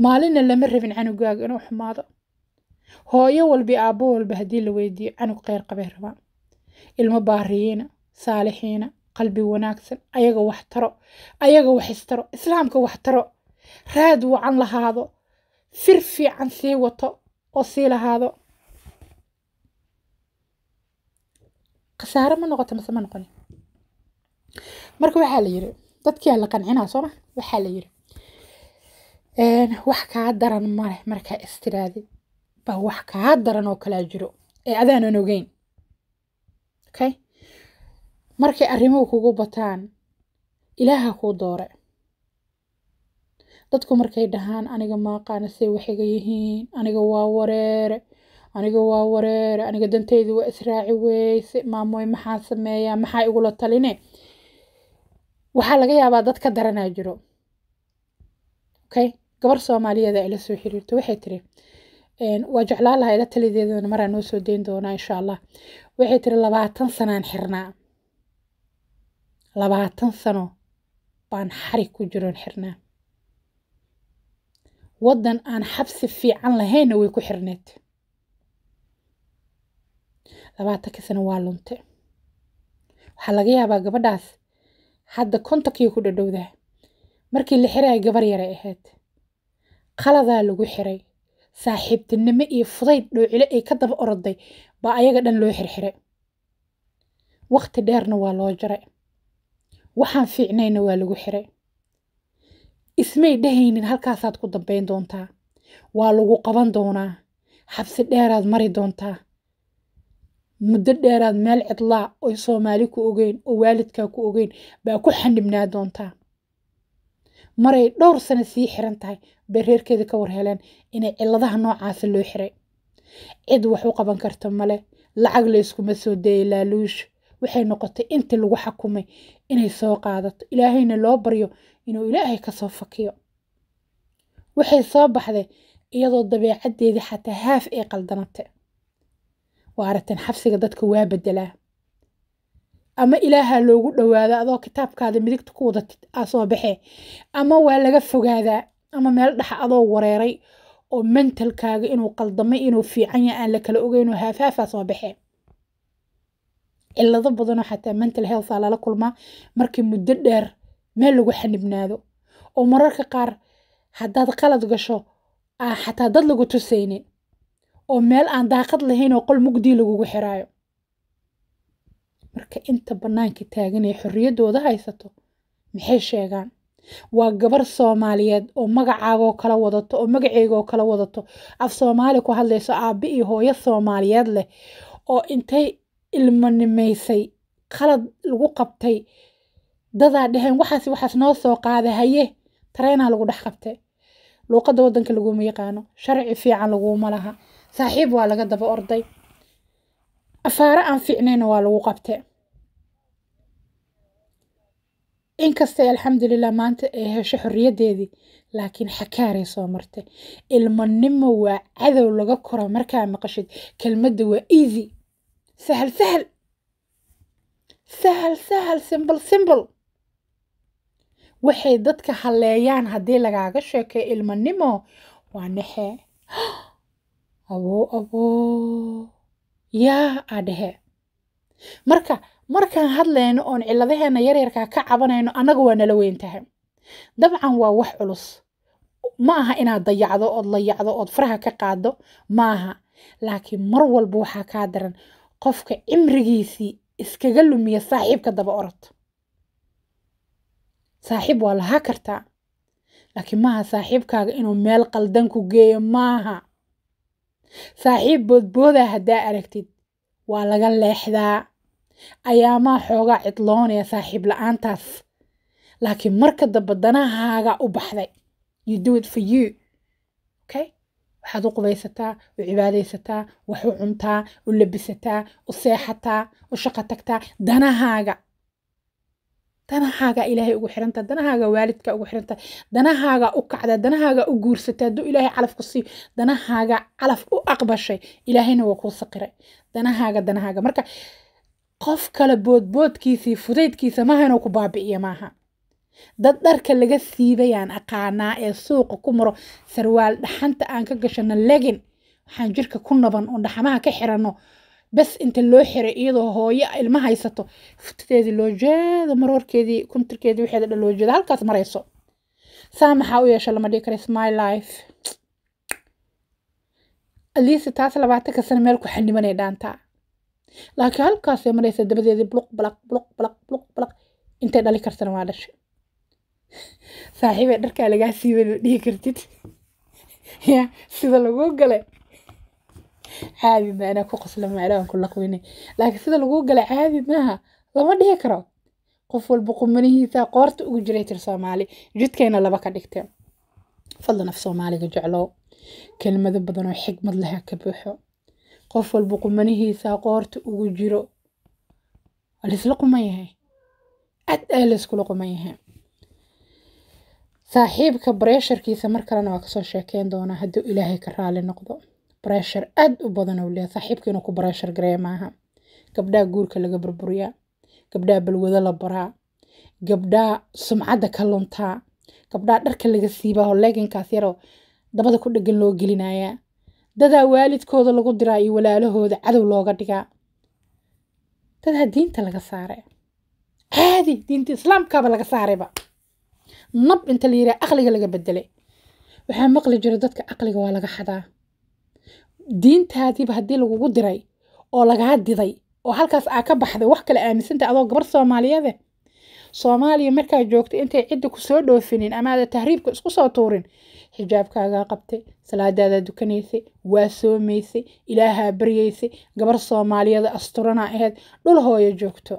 maalinna lama rabin canugaaga inuu xumaado hooyo walbi aabo walba haddii la weydiiyo canug kheyr qabay rabaa ilmo baariyiina saalixiina qalbi wanaagsan ayaga wax taro ayaga wax istaro islaamka wax taro raad wacan lahaado fir fiican sii wato oo sii lahaado khasaare ma noqoto mase ma noqoni marka waxaa la yiri dadkiaa la qancinaa sooma waxaa la yiri wax kaa daran maleh markaa istiraadid baa wax kaa daran oo kalaa jiro ee adaanan ogeyn okay markay arrimuhu kugu bataan ilaaha kuu doore dadku markay dhahaan aniga maaqaana say waxiga yihiin aniga waa wareere aniga waa wareere aniga dantayda waa israaci weyse maamooy maxaa sameeyaa maxaa igula taline waxaa laga yaabaa dadka daranaa jiro okay gabar soomaaliyeeda ila soo xiriirto waxay tiri waa jeclaan lahaa ila talideedana maraa noo soo deyn doonaa insha allah waxay tiri labaatan sanaan xirnaa labaatan sano baan xari ku jiroon xirnaa waddan aan xabsi fiican lahaynna way ku xirneed labaatanka sano waa lunte waxaa laga yaabaa gabadhaas hadda kontankii ku dhadhowdaa markii la xiraya gabar yaray ahayd qaladaa lagu xiray saaxiibtinimo iyo fudayd dhoocilo ay ka daba orday baa ayaga dhan loo xirxiray wakhti dheerna waa loo jaray waxaan fiicnayna waa lagu xiray ismay dhahaynin halkaasaad ku dambayn doontaa waa lagu qaban doonaa xabsi dheeraad mari doontaa muddo dheeraad meel cidlaa oy soomaali ku ogeyn oo waalidkaa ku ogeyn baa ku xanibnaa doontaa maray dhowr sana sii xiran tahay bay reerkeeda ka warheleen inay ciladaha noocaasi loo xiray cid wax u qaban karta male lacag layskuma soo deeyay laaluush waxay noqotay intii lagu xakumay inay soo qaadato ilaahayna loo baryo inuu ilaahay kasoo fakiyo waxay soo baxday iyadoo dabeecaddeedii xataa haaf ay qaldanatay waa aragteen xabsiga dadka waa bedelaa ama ilaaha loogu dhowaada adoo kitaabkaada midigta ku wadatid aa ah soo baxee ama waa laga fogaadaa ama meel dhexa adoo wareeray oo mentalkaaga inuu qaldamay inuu fiican yahay aan la kala ogeynoo haafhaafaa soo baxee cilado badanoo xataa mental healthaa lala kulmaa markii muddo dheer meel lagu xanibnaado oo mararka qaar haddaad qalad gasho aa xataa dad lagu tusaynin oo meel aan daaqad lahayn oo qol mugdii lagugu xiraayo marka inta bannaanka taaganee xorriyaddooda haysato maxay sheegaan waa gabar soomaaliyeed oo magacaagoo kala wadato oo magaceegaoo kala wadato af soomaali ku hadlayso aabbi iyo hooyo soomaaliyeed leh oo intay ilmonimaysay qalad lagu qabtay dadaa dheheen waxaas waxaas noo soo qaada haye tareenaa lagu dhex qabtay luuqadda waddanka laguma yaqaano sharci fiican laguma laha saaxiib waa laga daba orday afaare aan fiicnayna waa lagu qabte inkastay alxamdulilah maanta ay hesho xorriyadeedii laakiin xakaaray soo martay ilmanimo waa cadow laga koro markaa maqashid kelmadda waa easy sahal sahal sahal sahal simbl simbl waxay dadka haleeyaan haddii lagaaga sheekeyo ilmanimo waa naxee aboo aboo yaa aa dhehe marka markaan hadlayno oon ciladaheena yaryarkaa ka cabanayno annaga waa nala weyn tahay dabcan waa wax culus ma aha inaad dayacdo ood layacdo ood faraha ka qaado maaha laakiin mar walba waxaa kaa daran qofka cimrigiisii iskaga lumiya saaxiibka daba orod saaxiib waa lahaa kartaa laakiin maaha saaxiibkaaga inuu meel qaldan ku geeyo maaha saaxiib boodboodaa haddaa aragtid waa laga leexdaa ayaamaa xoogaa cidloonaya saaxiib la-aantaas laakiin marka dambe danahaaga u baxday you do it for you okay waxaad u qubaysataa u cibaadaysataa wax u cuntaa u labisataa u seexataa u shaqo tagtaa danahaaga danahaaga ilaahay ugu xiranta danahaaga waalidka ugu xiranta danahaaga u kacda danahaaga u guursata hadduu ilaahay calaf ku siiyo danahaaga calaf u aqbashay ilaahayna waa kuu saqiray danahaaga danahaaga marka qof kale boodboodkiisii fudaydkiisa maaha inuu ku baabi'iyo maaha dad dharka laga siibayaan aqaanaa ee suuqa ku maro sarwaal dhaxanta aan ka gashano legin waxaan jirka ku naban oon dhaxamaha ka xiranno bas inta loo xiray iyadoo hooyo ilma haysato futadeedii loo jeedo maroorkeedii kuntirkeedii waxeeda dhan loo jeedo halkaas marayso saa maxaa u yeesha lama dhihi kara smy life aliisa taas labaatanka sano meel ku xanibanay dhaantaa laakiin halkaasay maraysa dabadeedii bluq balaq bluq balaq bluq balaq intay dhali kartana waa dhashay saaxiibee dharkaa lagaa siibay ma dhihi kartid ya sida laguu galay caadi ma anaa ku qosla macla aan ku laqwinay laakiin sida laguu galay caadi maaha lama dhihi karo qof walba qumanihiisa qoorta ugu jiray tir soomaali jidkayna laba ka dhigtee fadlan af soomaaliga jeclow kelmado badanoo xigmad leha ka buuxo qof walba qumanihiisa qoorta ugu jiro waa laysla quman yahay aad aa layskula quman yahay saaxiibka baresharkiisa mar kalena waa kasoo sheekeyn doonaa hadduu ilaahay ka raali noqdo bareshar aad u badan ou saaxiibka inuu ku bareshar gareeya maaha gabdhaha guurka laga burburiyaa gabdhaa balwado la baraa gabdhaa sumcadda ka luntaa gabdhaa dharka laga siibaa oo leeginkaas yaroo dabada ku dhegan loo gelinayaa dadaa waalidkooda lagu diraa iyo walaalahooda cadow looga dhigaa dadaa diinta laga saaray caadi diinta islaamkaaba laga saarayba nab inta la yidhaha aqliga laga bedelay waxaa maqli jiro dadka aqliga waa laga xadaa diintaadiiba haddii lagugu diray oo lagaa diday oo halkaas aa ka baxday wax kale aaminsantaha adoo gabar soomaaliyeede eh soomaaliya markaa joogta intay cidda kusoo dhoofinin amaada tahriibka isku soo tuurin xijaabkaagaa qabtay salaadaadaa dukanaysay waa soomaysay ilaahaa baryaysay gabar soomaaliyada asturana aheed dhul hooyo joogto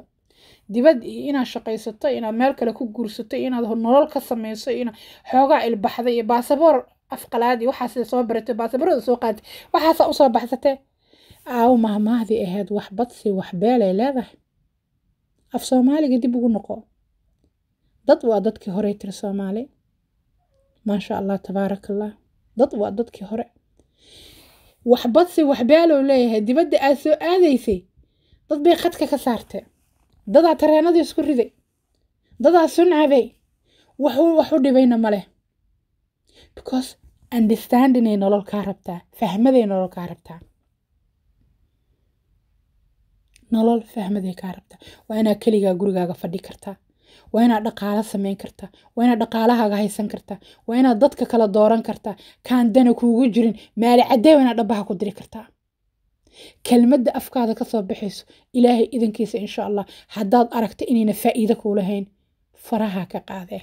dibad iyo inaad shaqaysato inaad meel kale ku guursato inaad nolol ka samayso in xoogaa ilbaxday iyo baasaboor afqalaadi waxaas soo baratay baasaboorada soo qaatay waxaasaa usoo baxsatee aawo mahmahdii ahayd waxbadsi waxbeelay leedahay af soomaaliga dib ugu noqo dad waa dadkii hore tiri soomaali maasha allah tabaarakallah dad waa dadkii hore waxbadse waxbaa loo leeyahay dibadda aad soo aadaysay dad bay qadka ka saartee dadaa tareenadii isku riday dadaa suncabay waxu dhibayna ma because understandinay nolol kaa rabtaa fahmaday nololkaa rabtaa nolol fahmaday kaa rabtaa waa inaa keligaa gurigaaga fadhi kartaa waa inaad dhaqaalo sameyn kartaa waa inaad dhaqaalahaaga haysan kartaa waa inaad dadka kala dooran kartaa kaan dana kuugu jirin maali maalicadee waa inaad dhabaha ku diri kartaa kelmadda afkaada kasoo baxayso ilaahay idankiisa insha allah haddaad aragto inayna faa'iido kuu lahayn faraha ka qaadee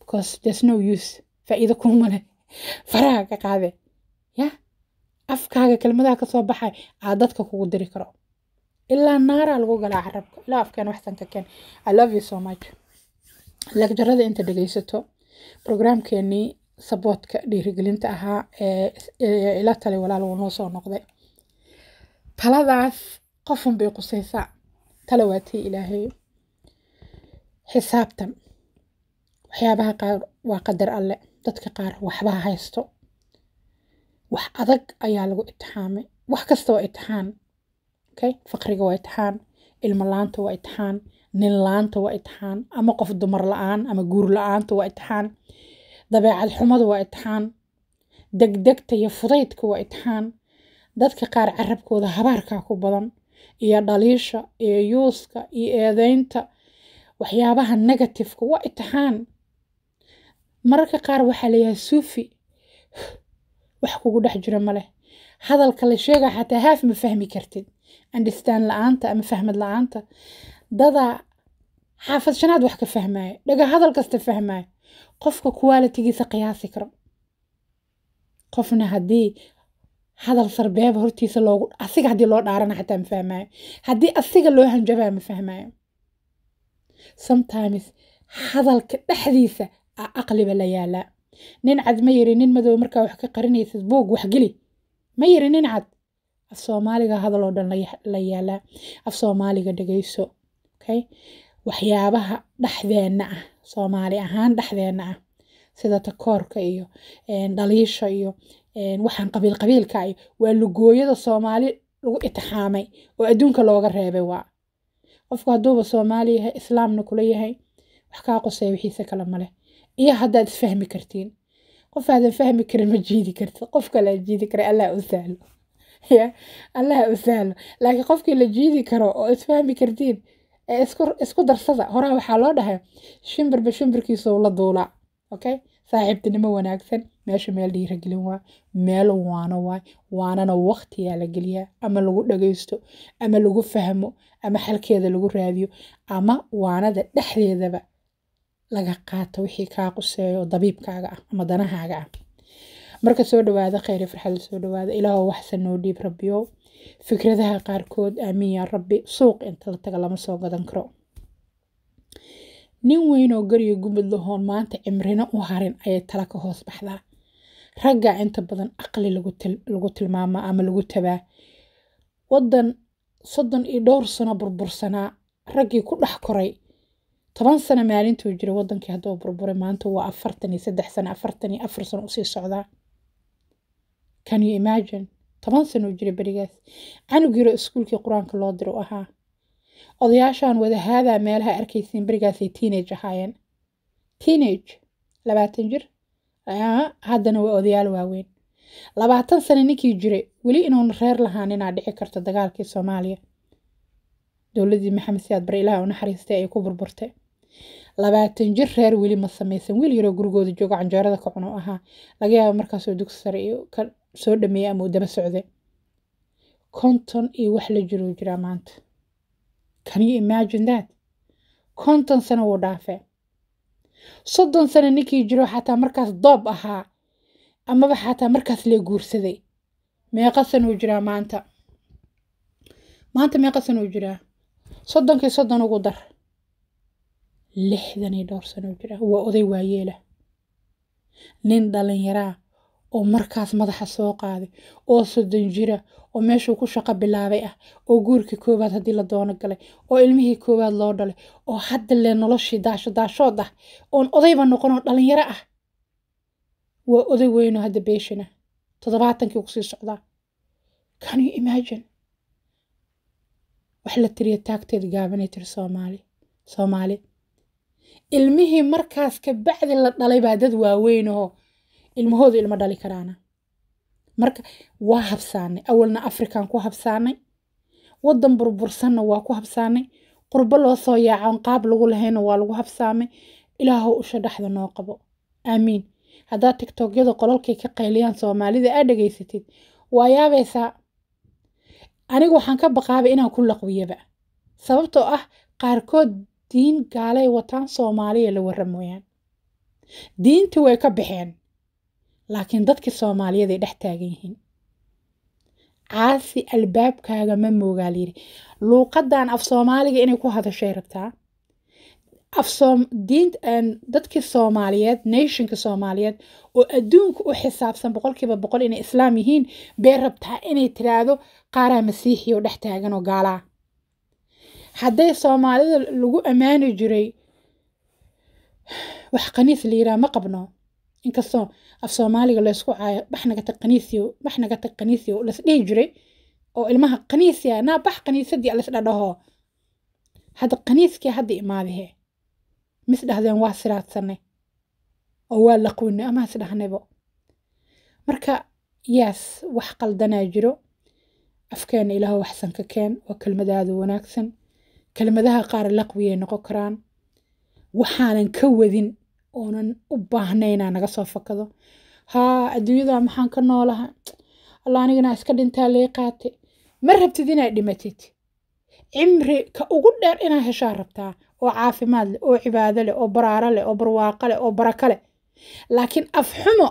because there's no use faa'iido kuuma leh faraha ka qaadee yah afkaaga kelmadaha kasoo baxay aa dadka kugu diri karo ilaa naaraa lagu galaa carabka ilaa afkeen waxsan ka keen i love you so much leegjarada inta dhegaysato brograamkeenii saboodka dhiirigelinta ahaa ee ila tali walaal wuu noo soo noqday taladaas qofun bay qusaysaa tale waa tii ilaahay xisaabtan waxyaabaha qaar waa qadar alle dadka qaar waxbaa haysto wax adag ayaa lagu itixaamay wax kasta waa itixaan okay faqriga waa itixaan ilmo la waa itixaan nin la waa itixaan ama qof dumar la-aan ama guur la-aanta waa itixaan dabeecad xumada waa itixaan degdegta iyo fudaydka waa itixaan dadka qaar carabkooda habaarkaa ku badan iyo dhaliisha iyo yuuska iyo eedeynta waxyaabaha negatifka waa itixaan mararka qaar waxaa layahay suufi wax kugu dhex jira maleh hadalka la sheega xataa haaf ma fahmi kartid andhistaan la-aanta ama fahmad la-aanta dadaa xaafad shanaad wax ka fahmaayo dhaga hadal kasta fahmaayo qofka kuwaalitigiisa qiyaasi karo qofna haddii hadal sarbeeba hortiisa loogu asiga haddii loo dhaarana xataa ma fahmaayo haddii asiga loo hanjabaa ma fahmaayo sometimes hadalka dhexdiisa a aqliba la yaalaa nin cad ma yiri nin madow markaa wax ka qarinaysid buug geli ma yiri nin cad af soomaaliga hadal oo dhan la yaalaa af soomaaliga dhagayso okay waxyaabaha dhexdeenna ah soomaali ahaan dhexdeenna ah sida takoorka iyo dhaliisha iyo waxaan qabiil qabiilka iyo waa lugooyada soomaali lagu itixaamay oo adduunka looga reebay waa qofku hadduuba soomaali yahay islaamna kula yahay wax kaa qoseya wixiise kale male iyo haddaad isfahmi kartiin qof aadan fahmi karin ma jiidi kartid qof kale jiidi kara allah u sahlo ya allaha u sahlo laakiin qofkii la jiidi karo oo isfahmi kartiin ee isku darsada horaa waxaa loo dhahay shimbirba shimbirkiisou la duulaa okay saaxiibtinimo wanaagsan meesha meel dhiiragelin waa meel waano waay waanana waqtiyaa la geliyaa ama lagu dhagaysto ama lagu fahmo ama xalkeeda lagu raadiyo ama waanada dhexdeedaba laga qaato wixii kaa quseeyo dabiibkaaga ah ama danahaaga ah marka soo dhawaada kheyre farxada soo dhawaada ilaahoo waxsan noo dhiib rabbiyow fikradaha qaarkood aamiin yaa rabbi suuq inta la taga lama soo gadan karo nin weyn oo gariyo gubad lahoon maanta cimrino u harin ayay tala ka hoos baxdaa raggaa inta badan aqli lagu tilmaamaa ama lagu tabaa wadan soddon iyo dhowr sano burbursanaa raggii ku dhex koray toban sano maalintuu jira wadankii hadduu burburay maanta waa afartan iyo saddex sano afartan iyo afar sano usii socdaa can you imagine toban sano jira berigaas canug yaro iskuulkii qur-aanka loo diro ahaa odayaashan wadahaadaa meelaha arkaysiin berigaasay teenage ahaayeen teenage labaatan jir haddana waa odayaal waaweyn labaatan sano ninkii jiray weli inuuna reer lahaan inaa dhici karto dagaalkii soomaaliya dowladii maxamed siyaad bare ilaah u naxariistay ay ku burburtay labaatan jir reer weli ma samaysan wiil yaroo gurigooda jooga canjeerada ka cuno ahaa laga yaabo markaasoo dugsi sare soo dhameeyey ama uu daba socday konton iyo wax la jiro jiraa maanta can you imagine that konton sano wuu dhaafee soddon sano ninkii jiro xataa markaas doob ahaa amaba xataa markaas lee guursaday meeqa sanuu jiraa maanta maanta meeqa sanuu jiraa soddonkii soddon ugu dar lixdan iyo dhowr sanuu jiraa waa oday waayeela nin dhalinyaraa oo markaas madaxa soo qaaday oo soddon jira oo meeshuu ku shaqo bilaabay ah oo guurkii koowaad haddii la doono galay oo ilmihii koowaad loo dhalay oo hadda le noloshii daasho daashood ah oon odayba noqon oo dhallinyaro ah waa oday weyno hadda beeshina ah toddobaatankii kusii socdaa can you imagine wax la tiriya taagteed gaabanay tiri soomaali soomaali ilmihii markaas ka bacdi la dhalay baa dad waaweynahoo ilmahoodu ilma dhali karaana marka waa habsaanay awalna afrikan ku habsaanay wadan burbursanna waa ku habsaanay qurbo loo soo yaacan qaab lagu lahayna waa lagu habsaamay ilaahow usha dhexda noo qabo aamiin haddaad tigtogyada qolalkay ka qayliyaan soomaalida aa dhegaysatid waa yaabaysaa anigu waxaan ka baqaabay inaan ku laqwiyaba sababtoo ah qaarkood diin gaalay wataan soomaaliya la warra mooyaan diintii way ka baxeen laakiin dadkii soomaaliyaday dhex taagan yihiin caasi albaabkaaga ma moogaa layidhi luuqadan af soomaaliga inay ku hadashay rabtaa dadkii soomaaliyeed nationka soomaaliyeed oo adduunka u xisaabsan boqolkiiba boqol inay islaam yihiin bay rabtaa inay tiraahdo qaaraa masiixi oo dhex taagan oo gaalaa hadday soomaalida lagu ammaani jiray wax khaniis la yidhaha ma qabno inkastoo af soomaaliga laysku caayo baxnagata kaniisiyo baxnagata kaniisiyo lasdhihi jiray oo ilmaha kaniisiya naa bax kaniisadii alisdhadhaho hadda kaniiskii hadda imaadihe mis dhahdeen waa siraadsanay oo waa laqwine ama hasdhahnaybo marka yaas wax qaldanaa jiro afkeena ilaaho waxsan ka keen waa kelmadaada wanaagsan kelmadaha qaar laqwiyay noqon karaan waxaanan ka wadin oonan u baahnay naga soo fakado haa adduunyada maxaan ka noolaha alla anigana iska dhintaa lay qaate ma rabtid inaad dhimatid cimri ka ugu dheer inaa heshaa rabtaa oo caafimaad leh oo cibaado leh oo baraaro leh oo barwaaqo leh oo baraka leh laakiin af xumo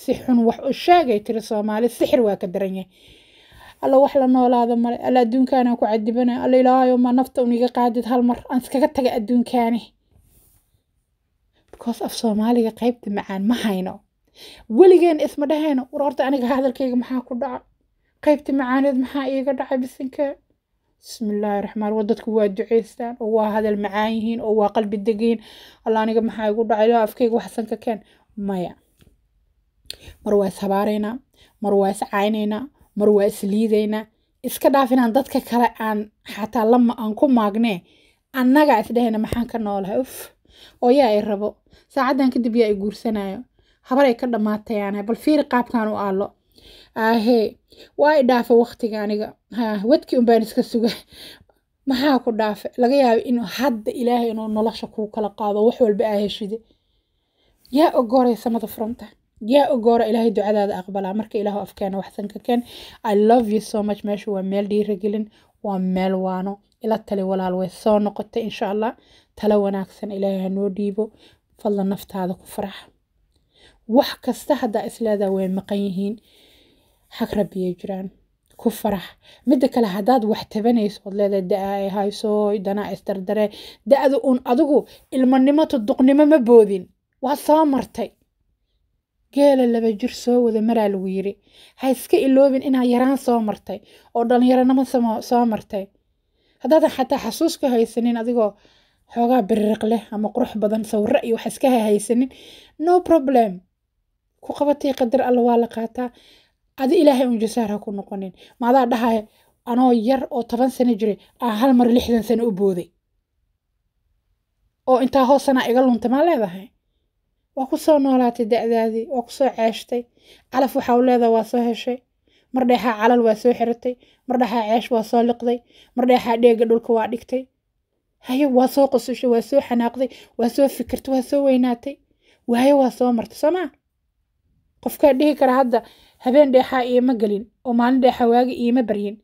si xun wax u sheegay tiri soomaali sixir waa ka daran yahay alla wax la noolaada male alla adduunkaanaan ku cadibana alla ilaahayo ma nafta uniga qaadid hal mar aan iskaga taga adduunkaani because af soomaaliga qaybta macaan ma hayno weligeen isma dhahayno war horta aniga hadalkayga maxaa ku dhaca qaybta macaaneed maxaa iiga dhacay bisinka bismillaahi raxmaan wa dadku waa ducaystaan oo waa hadal macaan yihiin oo waa qalbi degiin alla aniga maxaa igu dhacay afkayga waxsan ka keen maya mar waa ishabaaraynaa mar waa iscaynaynaa mar waa isliidaynaa iska dhaaf dadka kale aan xataa lama aan ku maagnee annagaa isdhahayna maxaan ka noolahay uf oo yaa i rabo saacadan kadib yaa i guursanayo ka dhammaatayaana bal fiiri qaabkan u aalo aahee waa i dhaafa wakhtiga aniga wadkii unbaan iska suga maxaa ku dhaafe laga yaaba inuu hadda ilaahay inuu nolosha kuu kala qaado wax walba aa heshide yaa ogooraya samada furanta yaa ogoora ilaahay ducadaada aqbalaa marka ilaahu afkeena waxsanka keen i love you so much meeshu waa meel dhiiragelin waa meel waano ila tali walaal way soo noqotay insha allah talo wanaagsan ilaahay hanoo dhiibo fadla naftaada ku farax wax kasta haddaa isleedaa way maqan yihiin xag rabbiyay jiraan ku farax midda kale haddaad wax tabanayso od leedahay da-ay haysooy danaa isdardare da-da uun adigu ilmanimo tuduqnimo ma boodin waa soo martay geela laba jir soo wada maraa lagu yiri ha iska iloobin inaa yaraan soo martay oo dhalinyaranimo soo martay haddaadan xataa xasuus ka haysanin adigoo xoogaa biriq leh ama qurux badan sawiro iyo wax iska haysanin no problem ku qabatay qadar alla waa la qaataa adi ilaahay un jasaar ha ku noqonin maadaa dhahaya anoo yar oo toban sano jiray aa hal mar lixdan sano u booday oo intaa hoosanaa iga lunta maa leedahay waa ku soo noolaatay da'daadii waa ku soo ceeshtay calaf waxaa u leedaha waa soo heshay mar dheexaa calal waa soo xiratay mar dhexaa ceesh waa soo liqday mar dheexaa dheega dhulka waa dhigtay hayo waa soo qosushay waa soo xanaaqday waa soo fikirtay waa soo weynaatay waayo waa soo martay soo maa qofkaa dhihi kara hadda habeen dheexaa iima gelin oo maalin dheexaa waagi iima baryin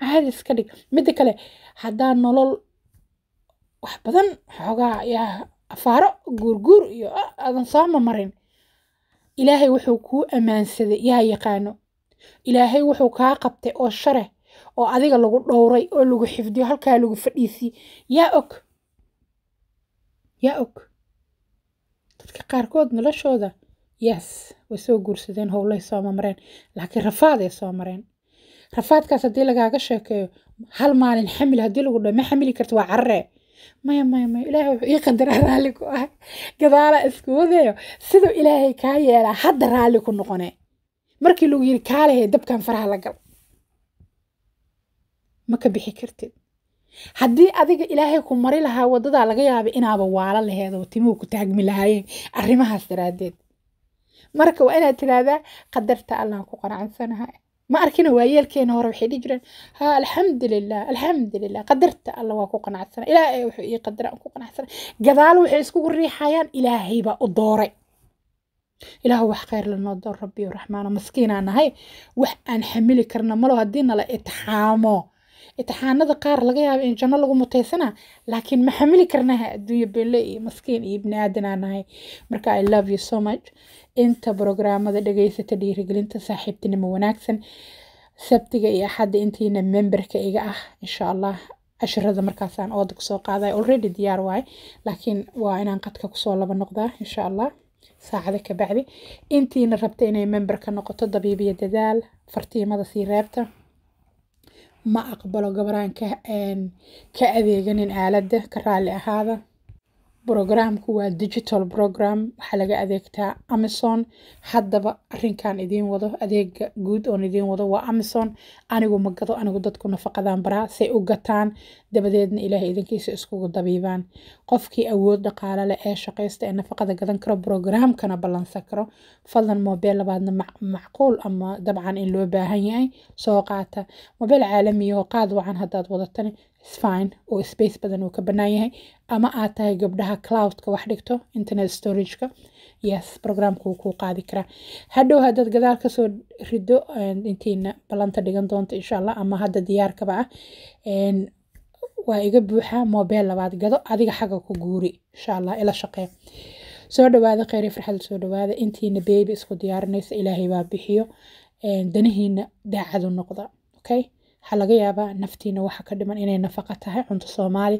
caadi iska dhig midda kale haddaa nolol wax badan xoogaa yaa afaaro guurguur iyo ah, aadan sooma marin ilaahay wuxuu kuu ammaansaday yaa yaqaano ilaahay wuxuu kaa qabtay oo shareh oo adiga lagu dhowray oo lagu xifdiyo halkaa lagu fadhiisiyey yaa og yaa og dadka qaarkood noloshooda yes way soo guursadeen howlay sooma mareen laakiin rafaaday soo mareen rafaadkaas haddii lagaaga sheekeeyo hal maalin xamil haddii lagu dhaho ma xamili karta waa cararee maya maya maya ilaahay wuxuu ii qadara raalli ku ah gadaala isku wadayo siduu ilaahay kaa yeelaa hadda raalli ku noqone markii lagu yidhi kaalehe dabkan faraha la gal ma ka bixi kartid haddii adiga ilaahay ku mari lahaa wadadaa laga yaabay inaaba waala laheed oo timuhu ku taagmi lahaayeen arrimahaas daraaddeed marka waa inaad tiraahdaa qadarta allah ku qanacsanahay ma arkina waayeelkeena hore waxay dhihi jireen ha alxamdulilah alxamdulilah qadarta alla waa ku qanacsana ilaahay wuxuu ii qadara ku qanacsana gadaal waxay iskugu riixayaan ilaahay baa u dooray ilaahu wax khayr lanoo door rabbiyo raxmaano maskiinaa nahay wax aan xamili karna malo haddii nala itixaamo imtixaanada qaar laga yaaba in janno lagu mutaysana laakiin ma xamili karnaha adduunye belle iyo maskiin iyo biniaadan marka i love you so much inta brograamada dhageysata dhiirigelinta saaxiibtinimo wanaagsan sabtiga iyo axadda intiina memberka iga ah insha allah cashirada markaasaan ooda kusoo qaaday already diyaar waay laakiin waa inaan qadka kusoo laba noqdaa insha allah saacada kabacdi intiina rabta inay memberka noqoto dabiibiyo dadaal fartiimada sii reebta ma aqbalo gabaraan ka adeeganin aaladda ka raali ahaada brogramku waa digital program waxaa laga adeegtaa Amazon. haddaba arinkan idiin wado adeega guud oon idiin wado waa Amazon anigu magado anigu dadku nafaqadan baraa si u gataan dabadeedna ilaahay idinkiisa iskugu dabiibaan qofkii awood dhaqaale leh ee shaqaysta ee nafaqada gadan karo programkana ballansan karo fadlan moobeel labaadna macquul ama dabcan in loo baahan yahay soo qaata moobeel caalamiyaho qaad wacan haddaad wadatani fine oo space badan uu ka bannaan yahay ama aad tahay gabdhaha cloudka wax dhigto internet storageka yes programku kuu qaadi karaa hadhow haddaad gadaal kasoo rido intiina ballanta dhigan doonto insha allah ama hadda diyaarkaba ah waa iga buuxaa mobeel labaad gado adiga xaga ku guuri insha allah ila shaqee soo dhawaada kheyri farxad soo dhawaada intiina beebi isku diyaarinaysa ilaahay baa bixiyo danihiina daacadu noqda okay waxaa laga yaabaa naftiina waxa ka dhiman inay nafaqa tahay cunto soomaali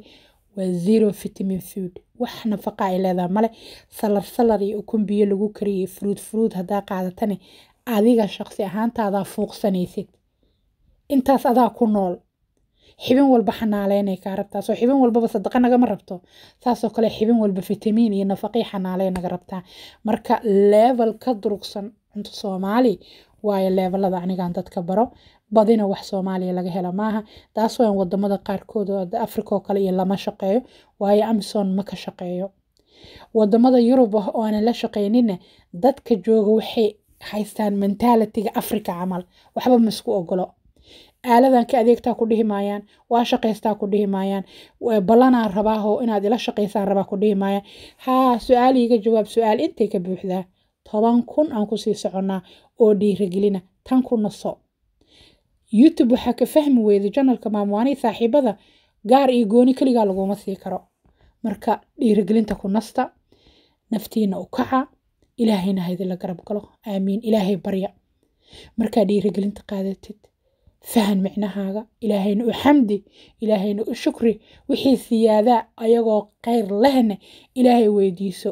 waa zero vitamin food wax nafaqa ay leedahay male salar salar iyo ukun biyo lagu kariyay fruud fruud haddaa qaadatane adiga shaqsi ahaantaadaa fuuqsanaysid intaas adaa ku nool xibin walba xanaaleynay kaa rabtaa soo xibin walbaba sadaqa nagama rabto saasoo kale xibin walba fitamiin iyo nafaqii xanaaleyn naga rabtaa marka leebal ka durugsan cunto soomaali waayo leebalada anigaan dadka baro badina wax soomaaliya laga hela maaha taasoo an wadamada qaarkood africa oo kale iyo lama shaqeeyo waayo amison ma ka shaqeeyo wadamada yurub ah oo aanan la shaqeynina dadka jooga waxay haystaan mentaalitiga africa camal waxba ma ogolo aaladan ka adeegtaa ku dhihi maayaan waa shaqaystaa ku dhihi maayaan ballanaa rabaaho inaad ila shaqaysaan rabaa ku dhihi maayaan haa su-aal jawaab su-aal intay ka buuxdaa toban kun aan kusii soconaa oo dhiiragelina tan ku naso youtube waxaa ka fahmi weyday janalka maamwaani saaxiibada gaar iyo gooni keligaa laguma sii karo marka dhiirigelinta ku nasta naftiina u kaca ilaahayna haydila garab galo aamiin ilaahay barya markaa dhiirigelinta qaadatid fahan micnahaaga ilaahayna u xamdi ilaahayna u shukri wixii siyaadaa ayagoo khayr lehne ilaahay weydiiso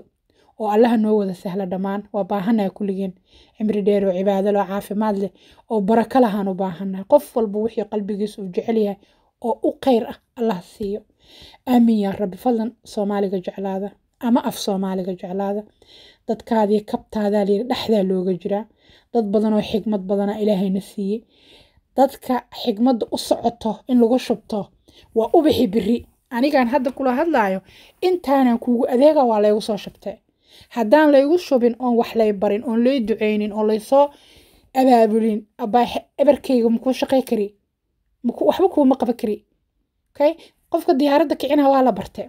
oo allaha noo wada sahla dhammaan waa baahannaha kulligeen cimri dheer oo cibaado loo caafimaad leh oo barako lahaan u baahannahay qof walba wixii qalbigiisa uu jecel yahay oo u khayr ah allah siiyo aamin yaa rabbi fadlan soomaaliga jeclaada ama af soomaaliga jeclaada dadkaadii kabtaadaa layidhi dhexdaa looga jiraa dad badan oo xigmad badana ah ilaahayna siiyey dadka xigmadda u socoto in lagu shubto waa ubixi biri anigaan hadda kula hadlaayo intaanan kuugu adeega waa laygu soo shubtay haddaan laygu shubin oon wax lay barin oon lay duceynin oon laysoo abaabulin abaa ebarkayga makuu shaqey kari waxba kuuma qaba kari okay qofka diyaaradda kicina waa la barte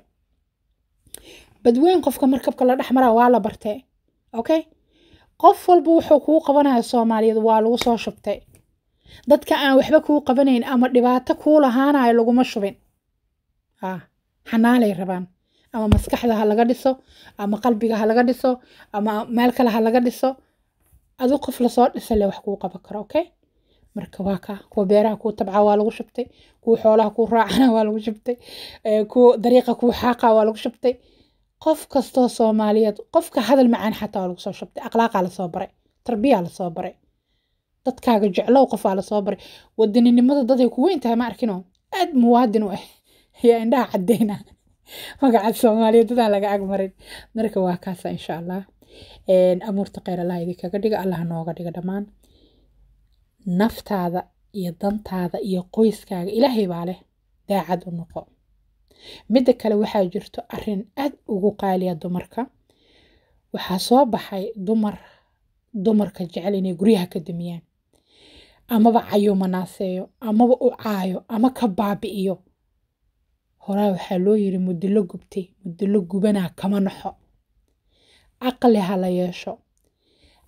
badweyn qofka markabka la dhex maraa waa la barte okay qof walba wuxuu kuu qabanaya soomaaliyeed waa lagu soo shubtay dadka aan waxba kuu qabanayn ama dhibaato kuu lahaanayo laguma shubin ah, xanaalay rabaan ama maskaxda ha laga dhiso ama qalbiga ha laga dhiso ama meel kale ha laga dhiso aduu qof lasoo dhisa le wax kuu qaban karo okay marka waa kaa kuwa beeraha kuu tabca waa lagu shubtay kuwa xoolaha kuu raacana waa lagu shubtay kuwa dariiqa kuu xaaqa waa lagu shubtay qof kastoo soomaaliyeed qofka hadal macaan xataa waa lagu soo shubtay akhlaaqaa lasoo baray tarbiyaa lasoo baray dadkaaga jeclow qofaa lasoo baray wadaninimada daday kuweyntahay ma arkino aad muwaadin u ah ayaa indhaha cadeyna magacad soomaaliya dadaan laga agmarin marka waa kaasa insha allah amuurta kheyr allah idinkaga dhiga allah nooga dhiga dhammaan naftaada iyo dantaada iyo qoyskaaga ilaahay baa leh daacad u noqo midda kale waxaa jirto arin aad ugu qaaliya dumarka waxaa soo baxay dumar dumarka jecel inay guryaha ka damiyaan amaba cayo amaba u caayo ama ka baabi'iyo Horaa waxaa loo yiri mudilo gubtay, mudilo gubanaa kama naxo. caqli ha la yeesho.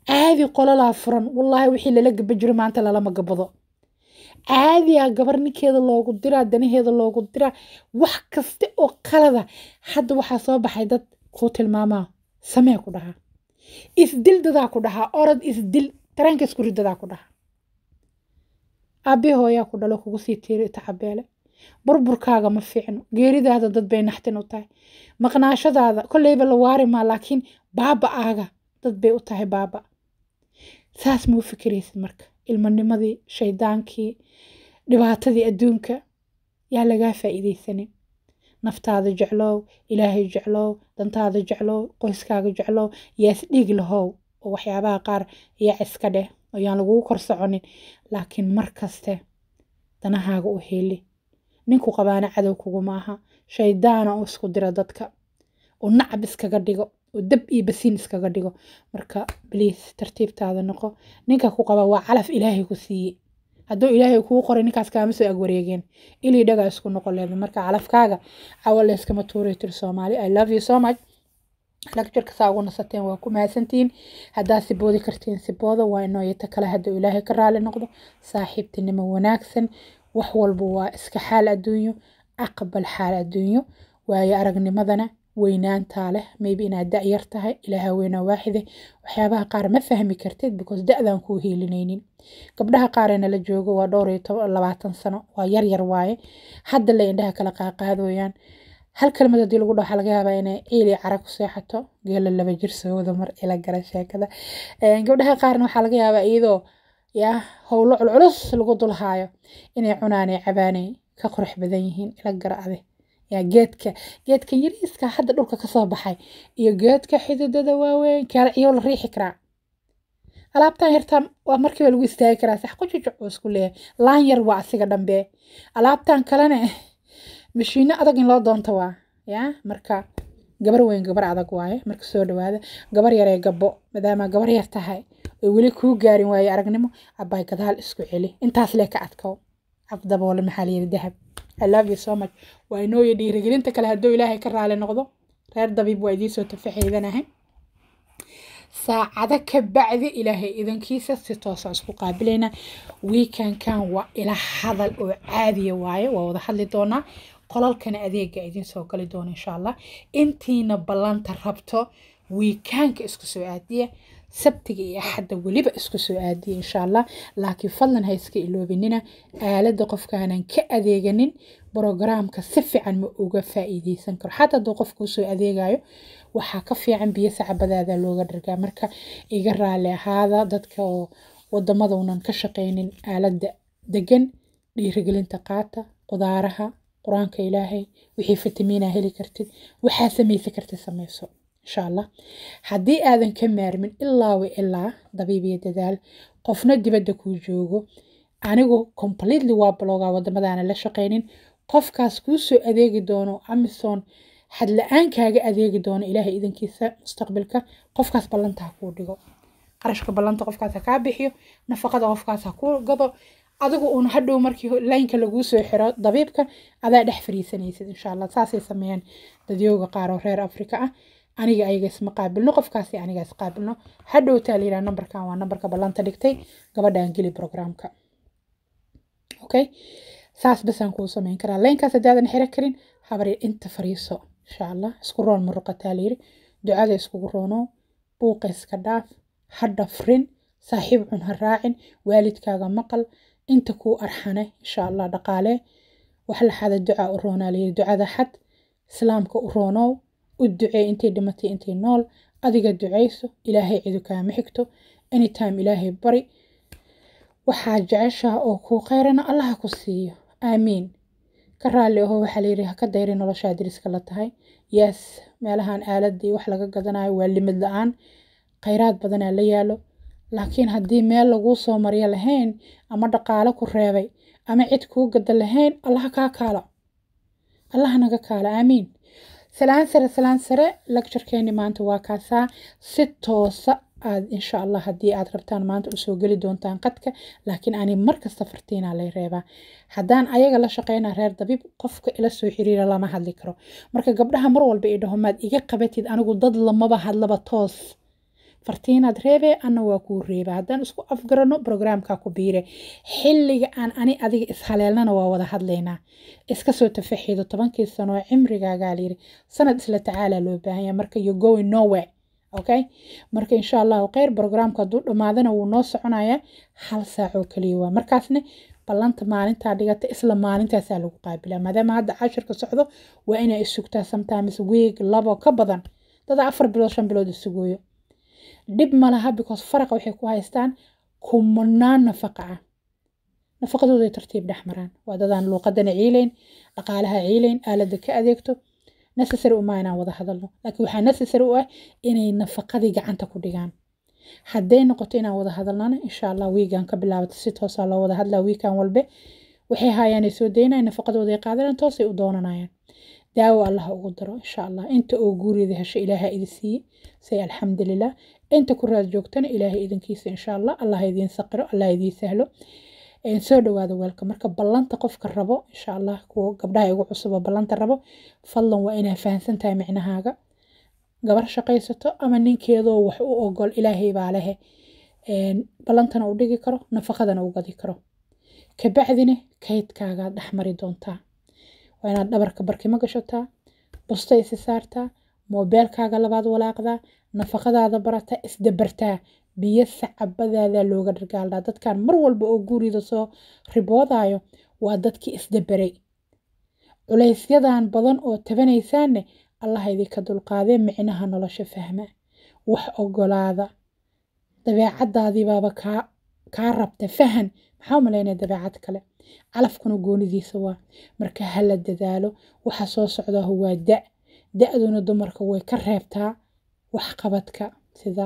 Caadi qololaa furan, wallaahi wixii lala gaba jiro maanta lalama gabado. caadi gabar ninkeeda loogu diraa danaheeda loogu diraa wax kasta oo qalada hadda waxaa soo baxay dad kuu tilmaamaa samee ku dhahaa isdil dadaa ku dhahaa orod isdil taranka isku ridadaa ku dhahaa aabe hooyaa ku dhalo kugu sii tiiri tacabeele burburkaaga ma fiicno geeridaada dad bay naxtin u tahay maqnaashadaada kolleyba la waari maa laakiin baaba'aaga dad bay u tahay baaba saas mau fikiraysid marka ilmanimadii shaydaankii dhibaatadii adduunka yaa lagaa faa'iidaysanin naftaada jeclow ilaahay jeclow dantaada jeclow qoyskaaga jeclow yaa isdhiig lahow oo waxyaabaha qaar yaa iska dheh oo yaan lagugu kor soconin laakiin mar kaste danahaaga u heeli ninku qabaana cadow kugumaaha shaydaana oo isku dira dadka oo nacab iskaga dhigo oo dab iyo basiin iskaga dhigo marka bliis tartiibtaada noqo ninka ku qaba waa calaf ilaahay ku siiye hadduu ilaahay kuu qoray ninkaas kaama soo agwareegeen ilii dhagaa isku noqo leeda marka calafkaaga cawa leyskama tuuri tir soomaali i love you so much lagjarka saa ugu nasateen waa ku mahadsantihiin haddaad siboodi kartiin sibooda waa inoo kale hadduu ilaahay ka raali noqdo saaxiibtinimo wanaagsan wax walba waa iska xaal adduunyo aqbal xaal adduunyo waayo aragnimadana weynaantaa leh maybe inaad da' yar tahay ilaa haweenaa waaxide waxyaabaha qaar ma fahmi kartid because da'daan kuu heelinaynin gabdhaha qaaree nala joogo waa dhowr iyo labaatan sano waa yar waaye hadda la indhaha kala qaaqaadoyaan hal kelmad haddii lagu dhaho waxaa laga yaabaa inay ciili cara ku seexato geela laba jir sawada mar ila gara sheekada gabdhaha qaarna waxaa laga yaabaa iyadoo yaa howlo culculus lagu dulhaayo haayo inay cunaanay cabaanay ka qurux badan yihiin ila garacde yaa geedka geedka yariiska hadda dhulka kasoo baxay iyo geedka xididada waaweyn kaalaciyo la riixi karaa alaabtan yartan waa markiiba lagu istaagi karaa sax qujujuc uu isku leeyahay laan yar waa asiga dhambe alaabtan kalene mashiino adag in loo doonto waa yaa marka gabar weyn gabar adag waaye marka soo dhawaada gabar yaree gabo maadaama gabar yar tahay oy weli kuu gaarin waaye aragnimo abbay gadaal isku celi intaas lee ka adkow afdaboole maxaa layiri dahab ilove you so much waa inooyo dhiirigelinta kale hadduu ilaahay ka raali noqdo reer dabiib waa idiin soo tafaxiidanahay saacado ka bacdi ilaahay idankiisa si toosan ah isku qaabilaynaa wiikankan waa ila hadal oo caadiya waaye waa wada hadli doonaa qolalkana adeega idin soo gali doono insha allah intiina ballanta rabto wiikaanka isku soo aadiya sabtiga iyo axadda weliba isku soo aadiya insha allah laakiin fadlan ha iska iloobinina aaladda qofkaanan ka adeeganin brogaraamka si fiican ma uga faa'iideysan karo xataa hadduu qofka usoo adeegayo waxaa ka fiican biyo sacbadaada looga dhargaa marka iga raali ahaada dadka oo wadamadunan ka shaqeynin aaladda degan dhiirigelinta qaata qudaaraha qur-aanka ilaahay wixii fitamiina heli kartid waxaa samaysa kartid samayso insha allah haddii aadan ka maarmin ilaa wi ilaa dabiibiyo dadaal qofna dibadda kuu joogo anigu completely waa bloga waddamadaana la shaqaynin qofkaas kuu soo adeegi doono amison xadla aankaaga adeegi doono ilaahay idankiisa mustaqbilka qofkaas ballantaha kuu dhigo qarashka ballanta qofkaas ha kaa bixiyo nafaqada qofkaas ha kuu gado adigu uun hadhow markii laynka laguu soo xiro dabiibka adaa dhex fariisanaysid insha saasay sameeyaan dadyooga qaar oo reer afrika ah aniga ayaga isma qofkaasi aniga is qaabilno hadhowtaa layidhaha nambarkan waa nambarka ballanta dhigtay gabadhaan geli brograamka okay saas basaan kuu samayn karaa laynkaas haddaadan xiro karin habari inta fariiso insha isku roon muruqataa layidhi ducada iskugu roonow buuqa iska dhaaf hadha frin saaxiib cun ha raacin waalidkaaga maqal inta kuu arxane insha allah dhaqaale wax la xada ducaa u roonaaliyay ducada xad islaamka u roonow u ducee intay dhimatay intay nool adiga ducayso ilaahay cidu kaama xigto anytime ilaahay bari waxaa jeceshaha oo kuu kheyrana allaha ku siiyo aamiin ka raalli aho waxaa layidhi ha ka dayri noloshaa diriska la tahay yaas meelahan aaladii wax laga gadanayo waa limid la-aan kheyraad badanaa la yaalo laakiin haddii meel laguu soo maryo lahayn ama dhaqaalo ku reebay ama cid kuu gada lahayn allaha kaa kaalo allaha naga kaalo aamiin salaan sare salaan sare lagjarkeeni maanta waa kaasaa si toosa aad insha allah haddii aad rabtaan maanta usoo geli doontaan qadka laakiin ani markasta fartiinaa lay reebaa haddaan ayaga la shaqaynaa reer dabiib qofka ila soo xiriira lama hadli karo marka gabdhaha mar walba i dhaho maad iga qabatid anigu dad lamaba hadlaba toos fartiinaad reebe ana waa kuu reeba haddaan isku afgarano brograamkaa ku biire xilliga aan ani adiga ishaleelnana waa wada hadlaynaa iska soo tafaxiido tobankii sano oo cimrigaagaa sanad isla tacaalaa loo baahanya marka you going nowhere okay marka insha allahu kheyr brograamka hadduu dhammaadana wuu noo soconayaa hal saacoo kaliya waa markaasne ballanta maalintaa dhigata isla maalintaasaa lagu qaabilaa maadaama hadda cashirka socdo waa inay isugtaa sometimes weeg labo ka badan dada afar bilood shan bilood isugooyo dhib malaha laha because faraqa waxay ku haystaan kumanaan nafaqa ah nafaqadooday tartiib dhex maraan waa dadaan luuqadana ciileyn dhaqaalaha ciileyn aalada ka adeegto necessary uma inaan wada hadalno laakiin waxaa necessary u ah inay nafaqadii gacanta ku dhigaan hadday noqoto inaan wada hadalnana insha allah wiigan ka bilaabata si toosaa ah loo wada hadlaa wiikan walbe waxay haayaan soo daynayan nafaqadooda ay toosay u doonanayaan daawo allaha ugu daro insha allah inta oo guuriyada hesho ilaaha idi siiye say alxamdulilah inta ku raad joogtana ilaahay idinkiisa insha allah allah idiin saqiro allah idiin sahlo soo dhawaada weelka marka ballanta qofka rabo insha allah kuwa gabdhaha igu cusubo ballanta rabo fadlan waa inaa fahansan tahay micnahaaga gabar shaqaysato ama ninkeedoo wax u ogol ilaahay baa lehe ballantana u dhigi karo nafaqadana u gadi karo kabacdina kaydkaagaad dhexmari doontaa waa inaad dhabarka barkima gashataa busta isi saartaa mobeelkaaga labaad walaaqdaa nafaqadaada barataa isdabartaa biyo sacabadaada looga dhargaaldaa dadkan mar walba oo guriida soo riboodaayo waa dadkii isdabaray culaysyadan badan oo tabanaysaanne allaha idinka dulqaadee micnaha nolosha fahma wax ogolaada dabeecadaadiibaaba kaa kaa rabta fahan maxaa umalaynaya dabeecad kale calafkuna goonidiisa waa marka ha dadaalo waxa soo socdaahu waa da' da-duna dumarka way ka reebtaa waxqabadka sida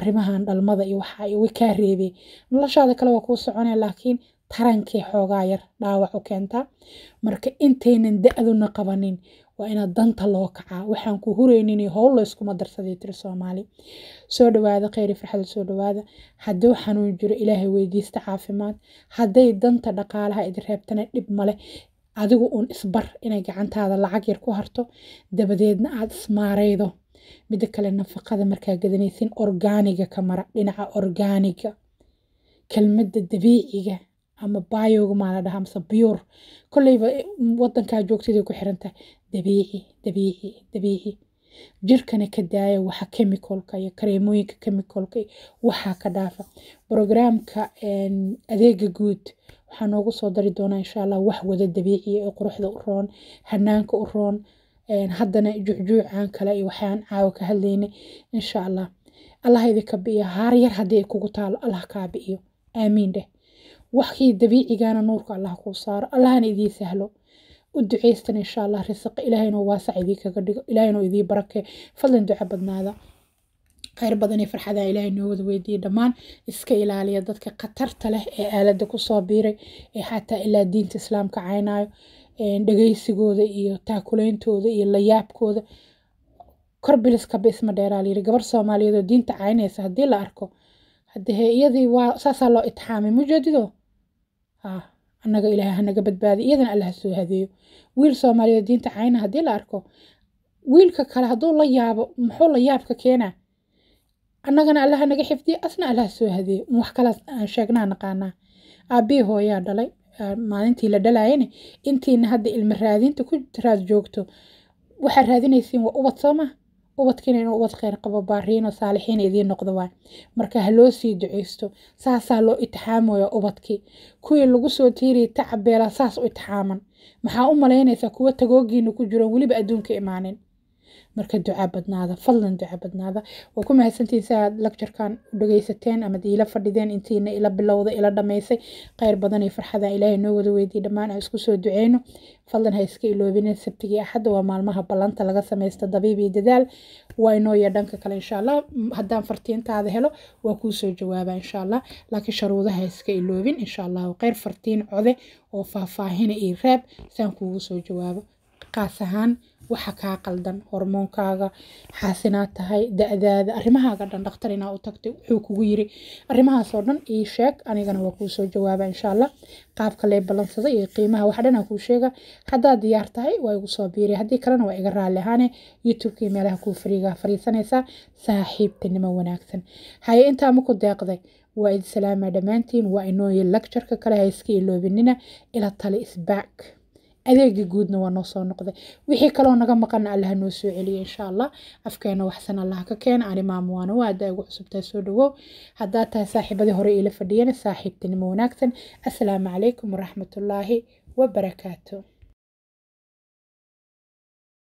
arrimahan dhalmada iyo waxa iwi kaa reebay noloshaada kale waa kuu soconaya laakiin tarankii xoogaa yar dhaawac u keentaa marka intaynan da-duna qabanin waa inaad danta loo kacaa waxaan ku hureynin howl layskuma darsaday tiri soomaali soo dhawaada kheyri farxada soo dhawaada hadduu xanuun jiro ilaahay weydiista caafimaad hadday danta dhaqaalaha idi reebtana dhib male adigu uun isbar inay gacantaada lacag yar ku harto dabadeedna aada ismaareydo mida kale nafaqada markaa gadanaysin orgaaniga ka mara dhinaca orgaaniga kelmadda dabiiciga ama bioga maa la dhahaa mise biyuur kolleyba wadankaa joogtadii ku xirantahay dabiici dabiici dabiici jirkana ka daaya waxa chemicalka iyo kareemooyinka chemicalka waxaa ka dhaafa brogramka adeega guud waxaa noogu soo dari doonaa insha allah wax wada dabiiciya ee quruxda u roon hanaanka u roon hadana juucjuucan kale iyo waxyaan caawa ka hadlayna insha allah allah idinka bi'iyo haar yar haddii ay kugu taalo allah kaa bi'iyo aamiin dheh waxkii dabiicigana nuurka allah kuu saaro allahna idii sahlo u ducaystan insha allah risiqa ilaahayna waasac idinkaga dhigo ilaahayna idiin barake fadlan duco badnaada khayr badan farxadaa ilaahay noo wada dhammaan iska ilaaliya dadka khatarta leh ee aaladda kusoo biiray ee xataa ilaa diinta islaamka caynaayo dhegeysigooda iyo taakuleyntooda iyo layaabkooda korbiliskaba isma dheeraa layiri gabar soomaaliyeed oo diinta caynaysa haddii la arko haddee iyadii waa saasaa loo itxaamay ma jeedido ah, annaga ilaahay hanaga badbaadi iyadana alla ha soo hadeeyo wiil soomaaliyeed diinta cayna haddii la arko wiilka kale hadduu la yaabo muxuu la yaabka keenaa annagana alla hanaga xifdiyo asna alla soo hadeeyo wax kalaas aan sheegnaa naqaanaa aabbihii hooyaa dhalay Ah, maalintii la dhalayana intiina hadda ilma raadinta ku raad joogto waxaa raadinaysiin waa ubad sooma ubadkiina inuu ubad khayr qabo baariino saalixiin idiin noqdo waay marka ha loo sii duceysto saasaa loo itixaamaya ubadkii kuwii lagu soo tiiriyay tacabeela saas u itixaaman maxaa u malaynaysaa kuwa tagoogiina ku jiroon weliba adduunka imaanin marka duca badnaada fadlan duca badnaada waa ku mahadsantihiin si aad lagjarkan u dhageysateen amad iila fadhideen intiina ila bilowda ila dhammaysay kheyr badan iyo farxada ilaahay noo wada weydiye dhammaan aan isku soo duceyno fadlan ha iska iloobineen sabtigii axadda waa maalmaha ballanta laga samaysta dabiib iyo dadaal waa inoo iyo dhanka kale insha allah haddaan fartiintaada helo waa kuusoo soo jawaaba insha allah laakiin sharuudaha iska iloobin insha allahu kheyr fartiin code oo faahfaahina iyo raab saan kuugu soo jawaabo qaas ahaan waxa kaa qaldan hormoonkaaga xaasinaad tahay da-daada arrimahaaga dhan dhakhtar inaa u tagtay wuxuu kugu yiri arrimahaasoo dhan ii sheeg anigana waa kuu soo jawaaba insha allah qaabka lee ballansada iyo qiimaha wax dhanaa kuu sheega haddaad diyaar tahay waa igu soo biiray haddii kalena waa iga raalli ahaane youtube meelaha kuu fariigaa fariisanaysaa saaxiibtinimo wanaagsan haye intaa maku deeqday waa idi dhammaantiin waa inooyi lectureka kale ha iloobinina ila tali isbaak adeegii guudna waa noo soo noqday wixii kaloo naga maqana allaha ah noo soo celiya insha allah afkeena waxsan allaha ka keen ani maamo waana waadaa igu cusubtaa soo dhawow haddaad tahay saaxiibadii hore iila fadhiyana saaxiibtinimo wanaagsan asalaamu calaykum waraxmatullaahi wabarakaatu